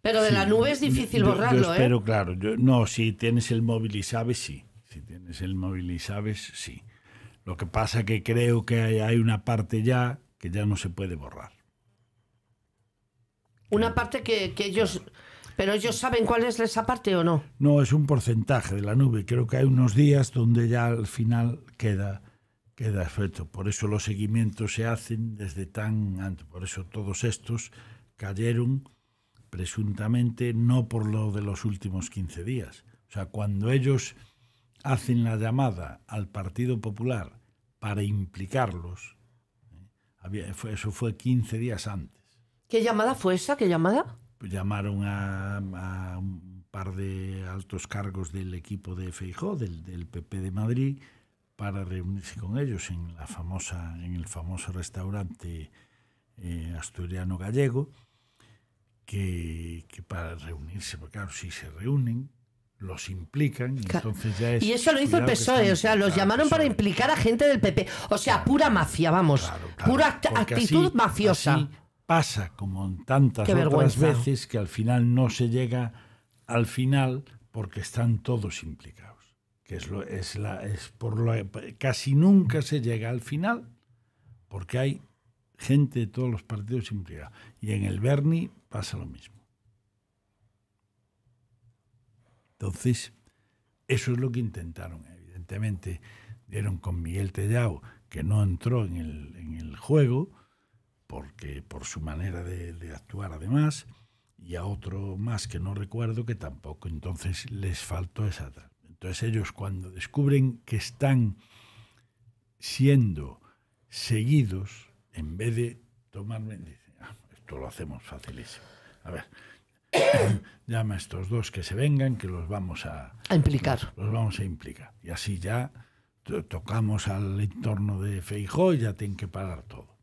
Speaker 1: Pero de la nube es difícil borrarlo, yo ¿eh? espero, claro.
Speaker 2: no, si tienes el móvil y sabes, sí. Si tienes el móvil y sabes, sí. Lo que pasa que creo que hay, una parte ya que ya no se puede borrar.
Speaker 1: Una parte que, ellos... ¿Pero ellos saben cuál es esa parte o no?
Speaker 2: No, es un porcentaje de la nube. Creo que hay unos días donde ya al final queda queda Por eso los seguimientos se hacen desde tan antes. Por eso todos estos cayeron presuntamente no por lo de los últimos 15 días. O sea, cuando ellos hacen la llamada al Partido Popular para implicarlos, eh, eso fue 15 días antes.
Speaker 1: ¿Qué llamada fue esa? ¿Qué llamada?
Speaker 2: Llamaron a, un par de altos cargos del equipo de Feijó, del PP de Madrid, para reunirse con ellos en, la famosa, en el famoso restaurante eh, asturiano gallego, que, para reunirse, porque claro, si se reúnen, los implican, y entonces ya es... Y eso lo hizo el PSOE,
Speaker 1: e, o sea, los llamaron para implicar a gente del PP, o sea, pura mafia, vamos, pura actitud mafiosa.
Speaker 2: pasa como en tantas otras veces que al final no se llega al final porque están todos implicados es, por lo casi nunca se llega al final, porque hay gente de todos los partidos implicada. Y en el Berni pasa lo mismo. Entonces, eso es lo que intentaron. Evidentemente, dieron con Miguel Tellao, que no entró en el, juego, porque por su manera de, actuar además, y a otro más que no recuerdo, que tampoco entonces les faltó esa entonces ellos cuando descubren que están siendo seguidos, en vez de tomarme, dicen, ah, esto lo hacemos facilísimo. A ver, llama a estos dos que se vengan, que los vamos a, implicar. Los, vamos a implicar. Y así ya tocamos al entorno de Feijó y ya tienen que parar todo.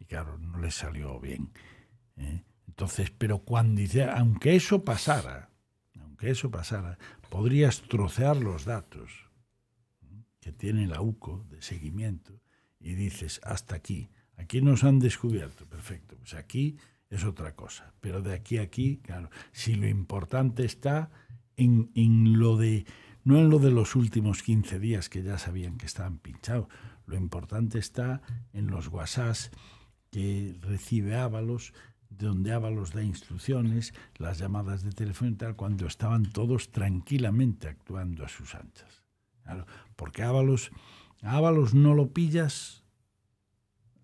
Speaker 2: Y claro, no les salió bien. ¿eh? Entonces, pero cuando dice, aunque eso pasara, que eso pasara, podrías trocear los datos que tiene la UCO de seguimiento y dices, hasta aquí, aquí nos han descubierto, perfecto, pues aquí es otra cosa, pero de aquí a aquí, claro, si lo importante está en, lo de, no en lo de los últimos 15 días que ya sabían que estaban pinchados, lo importante está en los WhatsApp que recibe Ábalos, donde Ábalos da instrucciones, las llamadas de teléfono y tal, cuando estaban todos tranquilamente actuando a sus anchas. porque Ábalos, Ábalos no lo pillas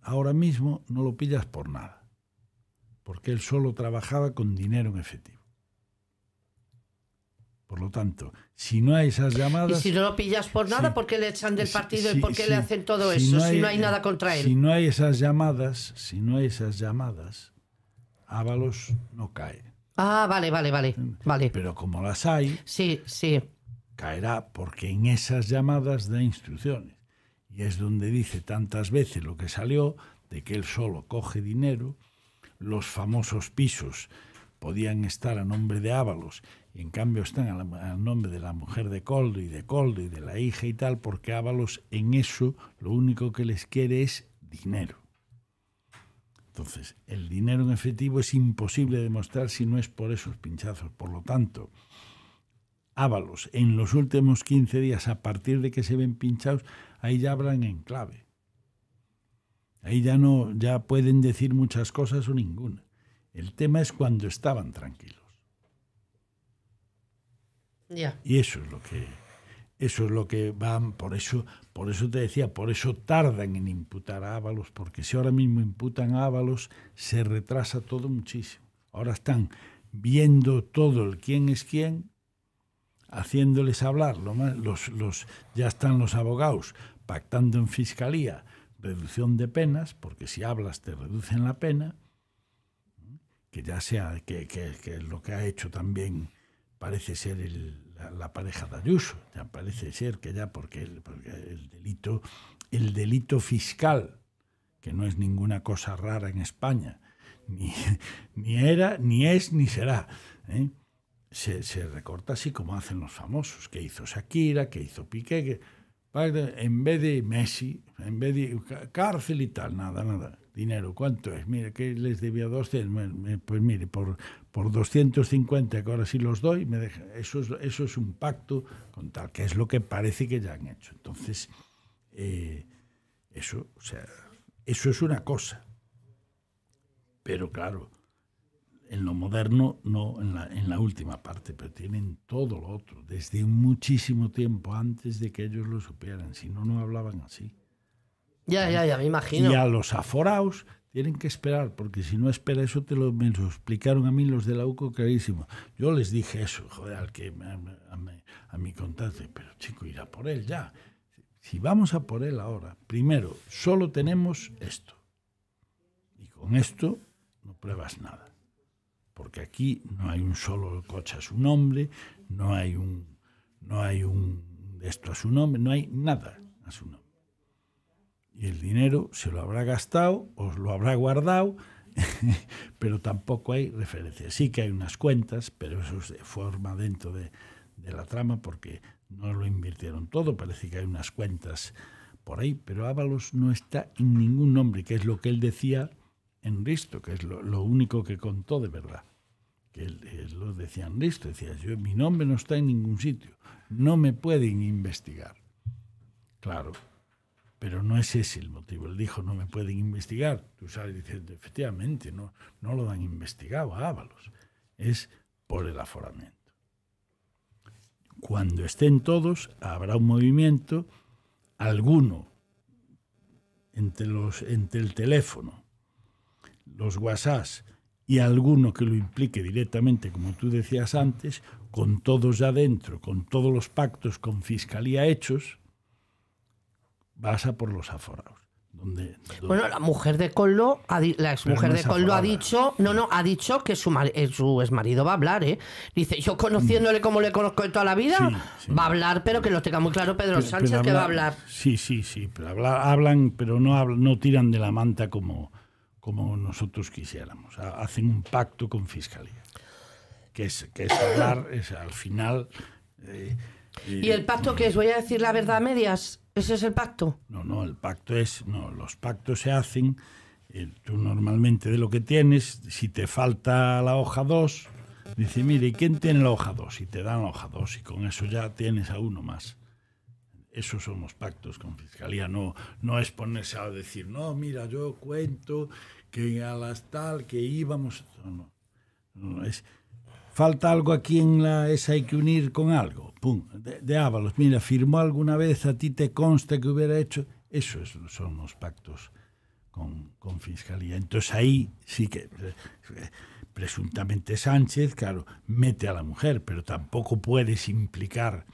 Speaker 2: ahora mismo, no lo pillas por nada, porque él solo trabajaba con dinero en efectivo. Por lo tanto, si no hay esas llamadas... Y si no
Speaker 1: lo pillas por nada, porque ¿por qué le echan del partido y por qué le hacen todo eso si no hay nada contra él? Si
Speaker 2: no hay esas llamadas, si no hay esas llamadas, Ábalos no cae.
Speaker 1: Ah, vale, vale,
Speaker 2: vale, vale. Pero como las hay, sí, sí. caerá porque en esas llamadas da instrucciones. Y es donde dice tantas veces lo que salió, de que él solo coge dinero, los famosos pisos podían estar a nombre de Ábalos y en cambio están a, nombre de la mujer de Coldo y de Coldo y de la hija y tal, porque Ábalos en eso lo único que les quiere es dinero. Entonces, el dinero en efectivo es imposible demostrar si no es por esos pinchazos. Por lo tanto, Ábalos, en los últimos 15 días, a partir de que se ven pinchados, ahí ya hablan en clave. Ahí ya no, ya pueden decir muchas cosas o ninguna. El tema es cuando estaban tranquilos. Y eso es lo que eso es lo que van, por eso, por eso te decía, por eso tardan en imputar a Ábalos, porque si ahora mismo imputan a Ábalos, se retrasa todo muchísimo. Ahora están viendo todo el quién es quién, haciéndoles hablar, los, ya están los abogados pactando en fiscalía reducción de penas, porque si hablas te reducen la pena, que ya sea, que, que lo que ha hecho también parece ser el, la pareja de Ayuso, ya parece ser que ya, porque el, delito, el delito fiscal, que no es ninguna cosa rara en España, ni, era, ni es, ni será, ¿eh? se, se, recorta así como hacen los famosos, que hizo Shakira, que hizo Piqué, que, en vez de Messi, en vez de cárcel y tal, nada, nada dinero, ¿cuánto es? Mire, que les debía 200, pues mire, por, por 250 que ahora sí los doy, me eso, es, eso es un pacto con tal, que es lo que parece que ya han hecho. Entonces, eh, eso, o sea, eso es una cosa. Pero claro, en lo moderno, no en la, en la última parte, pero tienen todo lo otro, desde muchísimo tiempo antes de que ellos lo supieran, si no, no hablaban así.
Speaker 1: Ya, ya, ya, me imagino. Y a los
Speaker 2: aforaos tienen que esperar, porque si no espera eso, te lo, me explicaron a mí los de la UCO clarísimo. Yo les dije eso, joder, al que, a, mí a mi pero chico, irá por él ya. Si vamos a por él ahora, primero, solo tenemos esto. Y con esto no pruebas nada. Porque aquí no hay un solo coche a su nombre, no hay un, no hay un esto a su nombre, no hay nada a su nombre y el dinero se lo habrá gastado, os lo habrá guardado, pero tampoco hay referencia. Sí que hay unas cuentas, pero eso se forma dentro de, la trama porque no lo invirtieron todo, parece que hay unas cuentas por ahí, pero Ábalos no está en ningún nombre, que es lo que él decía en Risto, que es lo, único que contó de verdad. Que él, lo decía en Risto, decía, yo, mi nombre no está en ningún sitio, no me pueden investigar. Claro, pero no es ese el motivo. Él dijo, no me pueden investigar. Tú sabes, diciendo efectivamente, no, no lo han investigado a Ábalos. Es por el aforamiento. Cuando estén todos, habrá un movimiento, alguno, entre, los, entre el teléfono, los WhatsApp y alguno que lo implique directamente, como tú decías antes, con todos adentro, con todos los pactos con fiscalía hechos,
Speaker 1: vas por los aforados.
Speaker 2: Donde, bueno,
Speaker 1: la mujer de Collo, la ex de Collo ha dicho, no, no, ha dicho que su, mar, eh, su ex marido va a hablar, eh. Dice, yo conociéndole como le conozco de toda la vida, va a hablar, pero que lo tenga muy claro Pedro Sánchez que va a hablar.
Speaker 2: Sí, sí, sí, pero hablan, pero no, no tiran de la manta como, como nosotros quisiéramos. Hacen un pacto con fiscalía, que es, que es hablar, es al final. Eh, y, el pacto que es? Voy
Speaker 1: a decir la verdad a medias. ¿Ese es el pacto? No, no,
Speaker 2: el pacto es, no, los pactos se hacen, eh, tú normalmente de lo que tienes, si te falta la hoja 2, dice, mire, ¿y quién tiene la hoja 2? Y te dan la hoja 2 y con eso ya tienes a uno más. Esos son los pactos con fiscalía, no, no es ponerse a decir, no, mira, yo cuento que a las tal que íbamos, no, no, no es falta algo aquí en la esa hay que unir con algo. Pum, de, de mira, firmó alguna vez, a ti te consta que hubiera hecho. Eso son los pactos con, con Fiscalía. Entonces ahí sí que eh, presuntamente Sánchez, claro, mete a la mujer, pero tampoco puedes implicar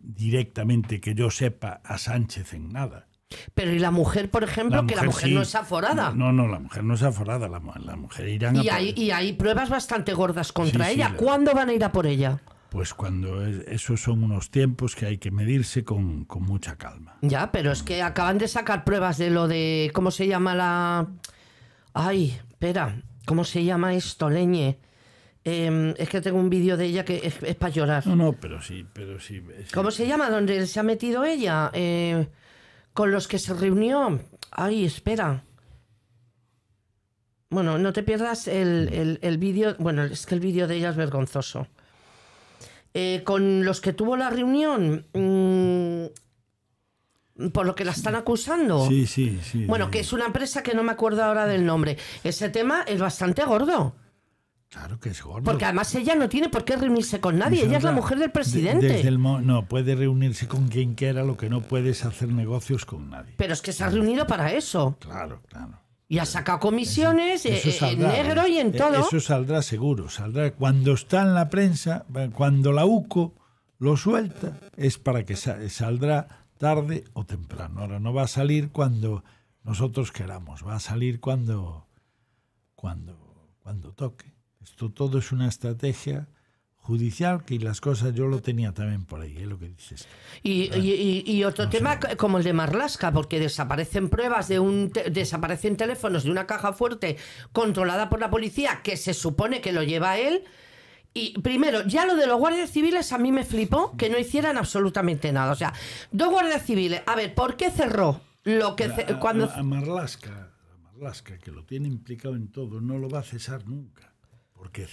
Speaker 2: directamente que yo sepa a Sánchez en nada.
Speaker 1: Pero y la mujer, por ejemplo, que la mujer no es aforada.
Speaker 2: No, no, la mujer no es aforada, la, mujer irán y a hay,
Speaker 1: Y hay pruebas bastante gordas contra ella. ¿Cuándo van a ir a por ella?
Speaker 2: Pues cuando esos son unos tiempos que hay que medirse con, mucha
Speaker 1: calma. Ya, pero es que acaban de sacar pruebas de lo de, ¿cómo se llama la... Ay, espera, ¿cómo se llama esto, leñe? Em, es que tengo un vídeo de ella que es, para llorar. No, no, pero
Speaker 2: sí, pero sí.
Speaker 1: sí. ¿Cómo se llama? ¿Dónde se ha metido ella? Eh, con los que se reunió. Ay, espera. Bueno, no te pierdas el, vídeo. Bueno, es que el vídeo de ella es vergonzoso. Eh, con los que tuvo la reunión. Mm, por lo que la están acusando. Sí,
Speaker 2: sí, sí. Bueno,
Speaker 1: que es una empresa que no me acuerdo ahora del nombre. Ese tema es bastante gordo.
Speaker 2: Claro que es gordo. Porque
Speaker 1: además ella no tiene por qué reunirse con nadie, ella es la mujer del presidente.
Speaker 2: no, puede reunirse con quien quiera, lo que no puede es hacer negocios con nadie.
Speaker 1: Pero es que se ha reunido para eso. Claro, claro. Y ha sacado comisiones eh, eh, en negro eh, y en todo. Eso
Speaker 2: saldrá seguro, saldrá cuando está en la prensa, cuando la UCO lo suelta, es para que saldrá tarde o temprano. Ahora no va a salir cuando nosotros queramos, va a salir cuando cuando cuando toque. Esto todo es una estrategia judicial que las cosas yo lo tenía también por ahí, es ¿eh? lo que dices.
Speaker 1: Y, otro tema como el de Marlasca, porque desaparecen pruebas de un desaparecen teléfonos de una caja fuerte controlada por la policía que se supone que lo lleva él. Y primero, ya lo de los guardias civiles a mí me flipó que no hicieran absolutamente nada. O sea, dos guardias civiles. A ver, ¿por qué cerró lo que cuando
Speaker 2: Marlasca, Marlasca que lo tiene implicado en todo, no lo va a cesar nunca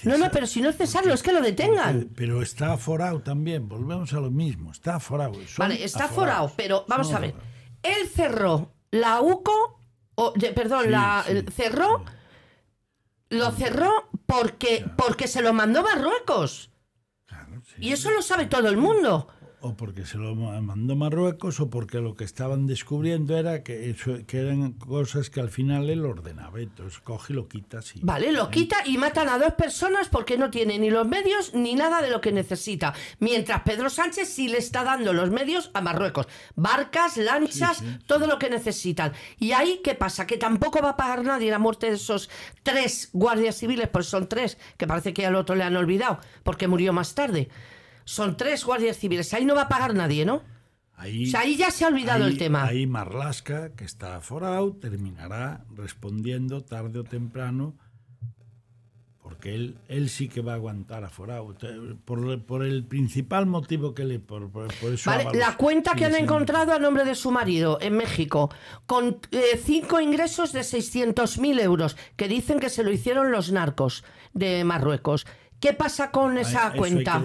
Speaker 2: no, no,
Speaker 1: pero si no es cesarlo, es que lo detengan.
Speaker 2: pero está aforado también, volvemos a lo mismo, está aforado. Vale, está aforado,
Speaker 1: pero vamos a ver. Él cerró la UCO, o, perdón, la cerró, lo cerró porque, porque se lo mandó Marruecos. y eso lo sabe todo el mundo
Speaker 2: o porque se lo mandó Marruecos o porque lo que estaban descubriendo era que, eran cosas que al final él ordenaba. Entonces coge y lo quita así.
Speaker 1: Vale, lo quita y matan a dos personas porque no tiene ni los medios ni nada de lo que necesita. Mientras Pedro Sánchez sí le está dando los medios a Marruecos. Barcas, lanchas, todo lo que necesitan. ¿Y ahí qué pasa? Que tampoco va a pagar nadie la muerte de esos tres guardias civiles, pues son tres, que parece que al otro le han olvidado porque murió más tarde son tres guardias civiles. Ahí no va a pagar nadie, ¿no?
Speaker 2: Ahí, ahí ya
Speaker 1: se ha olvidado el tema. Ahí
Speaker 2: Marlasca, que está out, terminará respondiendo tarde o temprano, porque él, él sí que va a aguantar a eh, por, por el principal motivo que le... la cuenta que han encontrado
Speaker 1: a nombre de su marido en México, con eh, cinco ingresos de 600.000 euros, que dicen que se lo hicieron los narcos de Marruecos. ¿Qué pasa con ah, esa cuenta?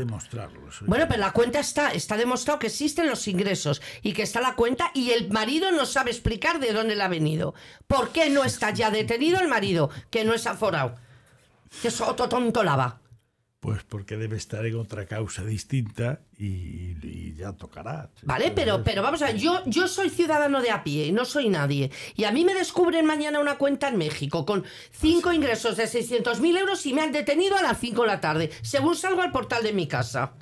Speaker 1: bueno, pero la cuenta está, está demostrado que existen los ingresos y que está la cuenta y el marido no sabe explicar de dónde le ha venido. ¿Por qué no está ya detenido el marido que no es aforado? Que es otro tonto lava
Speaker 2: pues porque debe estar en otra causa distinta y, ya tocará.
Speaker 1: Vale, pero, pero vamos a ver, yo, yo soy ciudadano de a pie no soy nadie. Y a mí me descubren mañana una cuenta en México con cinco ah, ingresos de 600.000 euros y me han detenido a las 5 de la tarde, según salgo al portal de mi casa.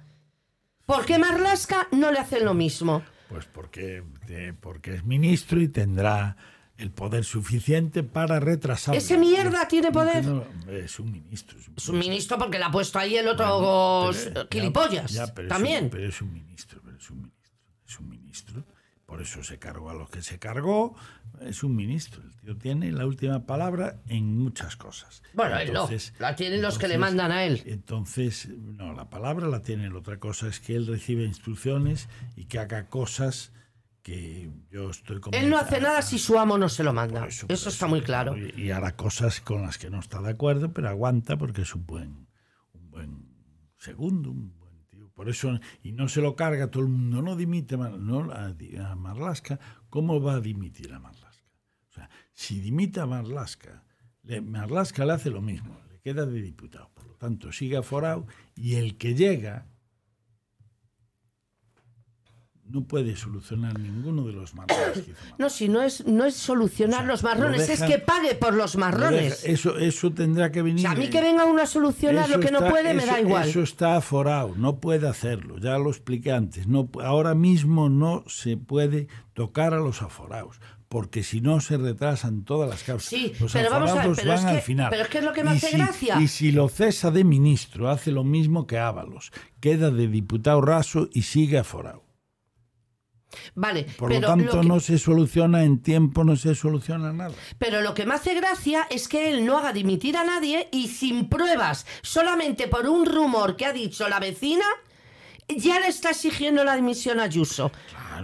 Speaker 1: ¿Por qué Marlasca no le hacen lo mismo? Pues porque
Speaker 2: eh, es ministro y tendrá el poder suficiente para retrasar. Ese mierda tiene poder. es un ministro.
Speaker 1: Es un, ministro porque le ha puesto ahí el otro Quilipollas, también. pero
Speaker 2: es un ministro, es un ministro. ministro. Por eso se cargó a los que se cargó. Es un ministro. El tío tiene la última palabra en muchas cosas. Bueno, entonces,
Speaker 1: no. La tienen los que le mandan a él.
Speaker 2: Entonces, no, la palabra la tiene lo Otra cosa es que él recibe instrucciones y que haga cosas él no hace nada
Speaker 1: si su amo no se lo manda. Eso, está muy claro. Y,
Speaker 2: hará cosas con las que no está de acuerdo, pero aguanta porque es un buen, un buen segundo, un buen tío. Por eso, y no se lo carga todo el mundo, no dimite no, a, Marlaska. ¿Cómo va a dimitir a Marlaska? O sea, si dimite a Marlaska, le, Marlaska le hace lo mismo, le queda de diputado. Por lo tanto, sigue Forau y el que llega no puede solucionar ninguno de los marrones
Speaker 1: No, si no es, no es solucionar los marrones, es que pague por los marrones.
Speaker 2: Eso, eso tendrá que venir. a mí que venga
Speaker 1: uno a solucionar lo que no puede me da igual. Eso
Speaker 2: está aforado, no puede hacerlo, ya lo expliqué antes. No, ahora mismo no se puede tocar a los aforados, porque si no se retrasan todas las causas. Sí, pero vamos a ver, pero es que- final. pero es que es lo que me hace gracia. Y si lo cesa de ministro, hace lo mismo que Ábalos, queda de diputado raso y sigue aforado.
Speaker 1: Vale, Por lo tanto, no
Speaker 2: se soluciona en tiempo, no se soluciona nada.
Speaker 1: Pero lo que me hace gracia es que él no haga dimitir a nadie y sin pruebas, solamente por un rumor que ha dicho la vecina, ya le está exigiendo la dimisión a Ayuso.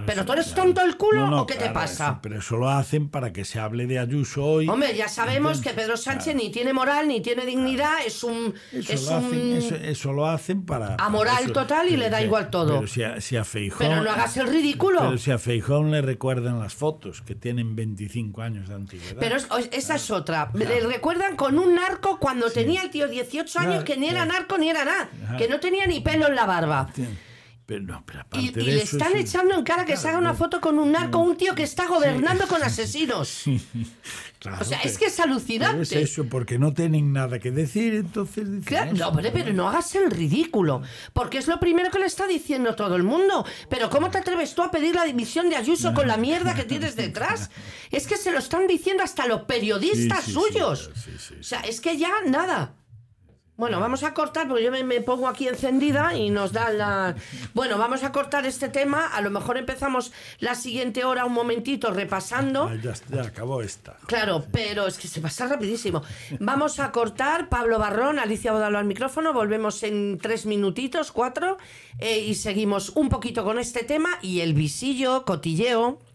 Speaker 1: ¿Pero tú eres tonto el culo o qué te pasa?
Speaker 2: pero eso lo hacen para que se hable de Ayuso hoy. Hombre, ya sabemos que
Speaker 1: Pedro Sánchez ni tiene moral ni tiene dignidad, es un. Eso,
Speaker 2: lo Hacen, para. A moral total
Speaker 1: y le da igual todo. Pero
Speaker 2: si a, no hagas
Speaker 1: el ridículo. Pero
Speaker 2: si a Feijón le recuerdan las fotos que tienen 25 años de antigüedad. Pero
Speaker 1: esa es otra. Le recuerdan con un narco cuando tenía el tío 18 años que ni era narco ni era nada, que no tenía ni pelo en la barba y, le están echando en cara que se haga una foto con un narco, un tío que está gobernando con asesinos.
Speaker 2: o sea, es
Speaker 1: que es alucinante. es eso, porque no tienen nada que decir, entonces no, pero no hagas el ridículo, porque es lo primero que le está diciendo todo el mundo. Pero ¿cómo te atreves tú a pedir la dimisión de Ayuso con la mierda que tienes detrás? Es que se lo están diciendo hasta los periodistas suyos. o sea, es que ya nada. Bueno, vamos a cortar porque yo me, pongo aquí encendida y nos da la... Bueno, vamos a cortar este tema. A lo mejor empezamos la siguiente hora un momentito repasando. Ah, ya, acabó esta. Claro, pero es que se pasa rapidísimo. Vamos a cortar. Pablo Barrón, Alicia Bodalo al micrófono. Volvemos en tres minutitos, cuatro. Eh, y seguimos un poquito con este tema y el visillo, cotilleo.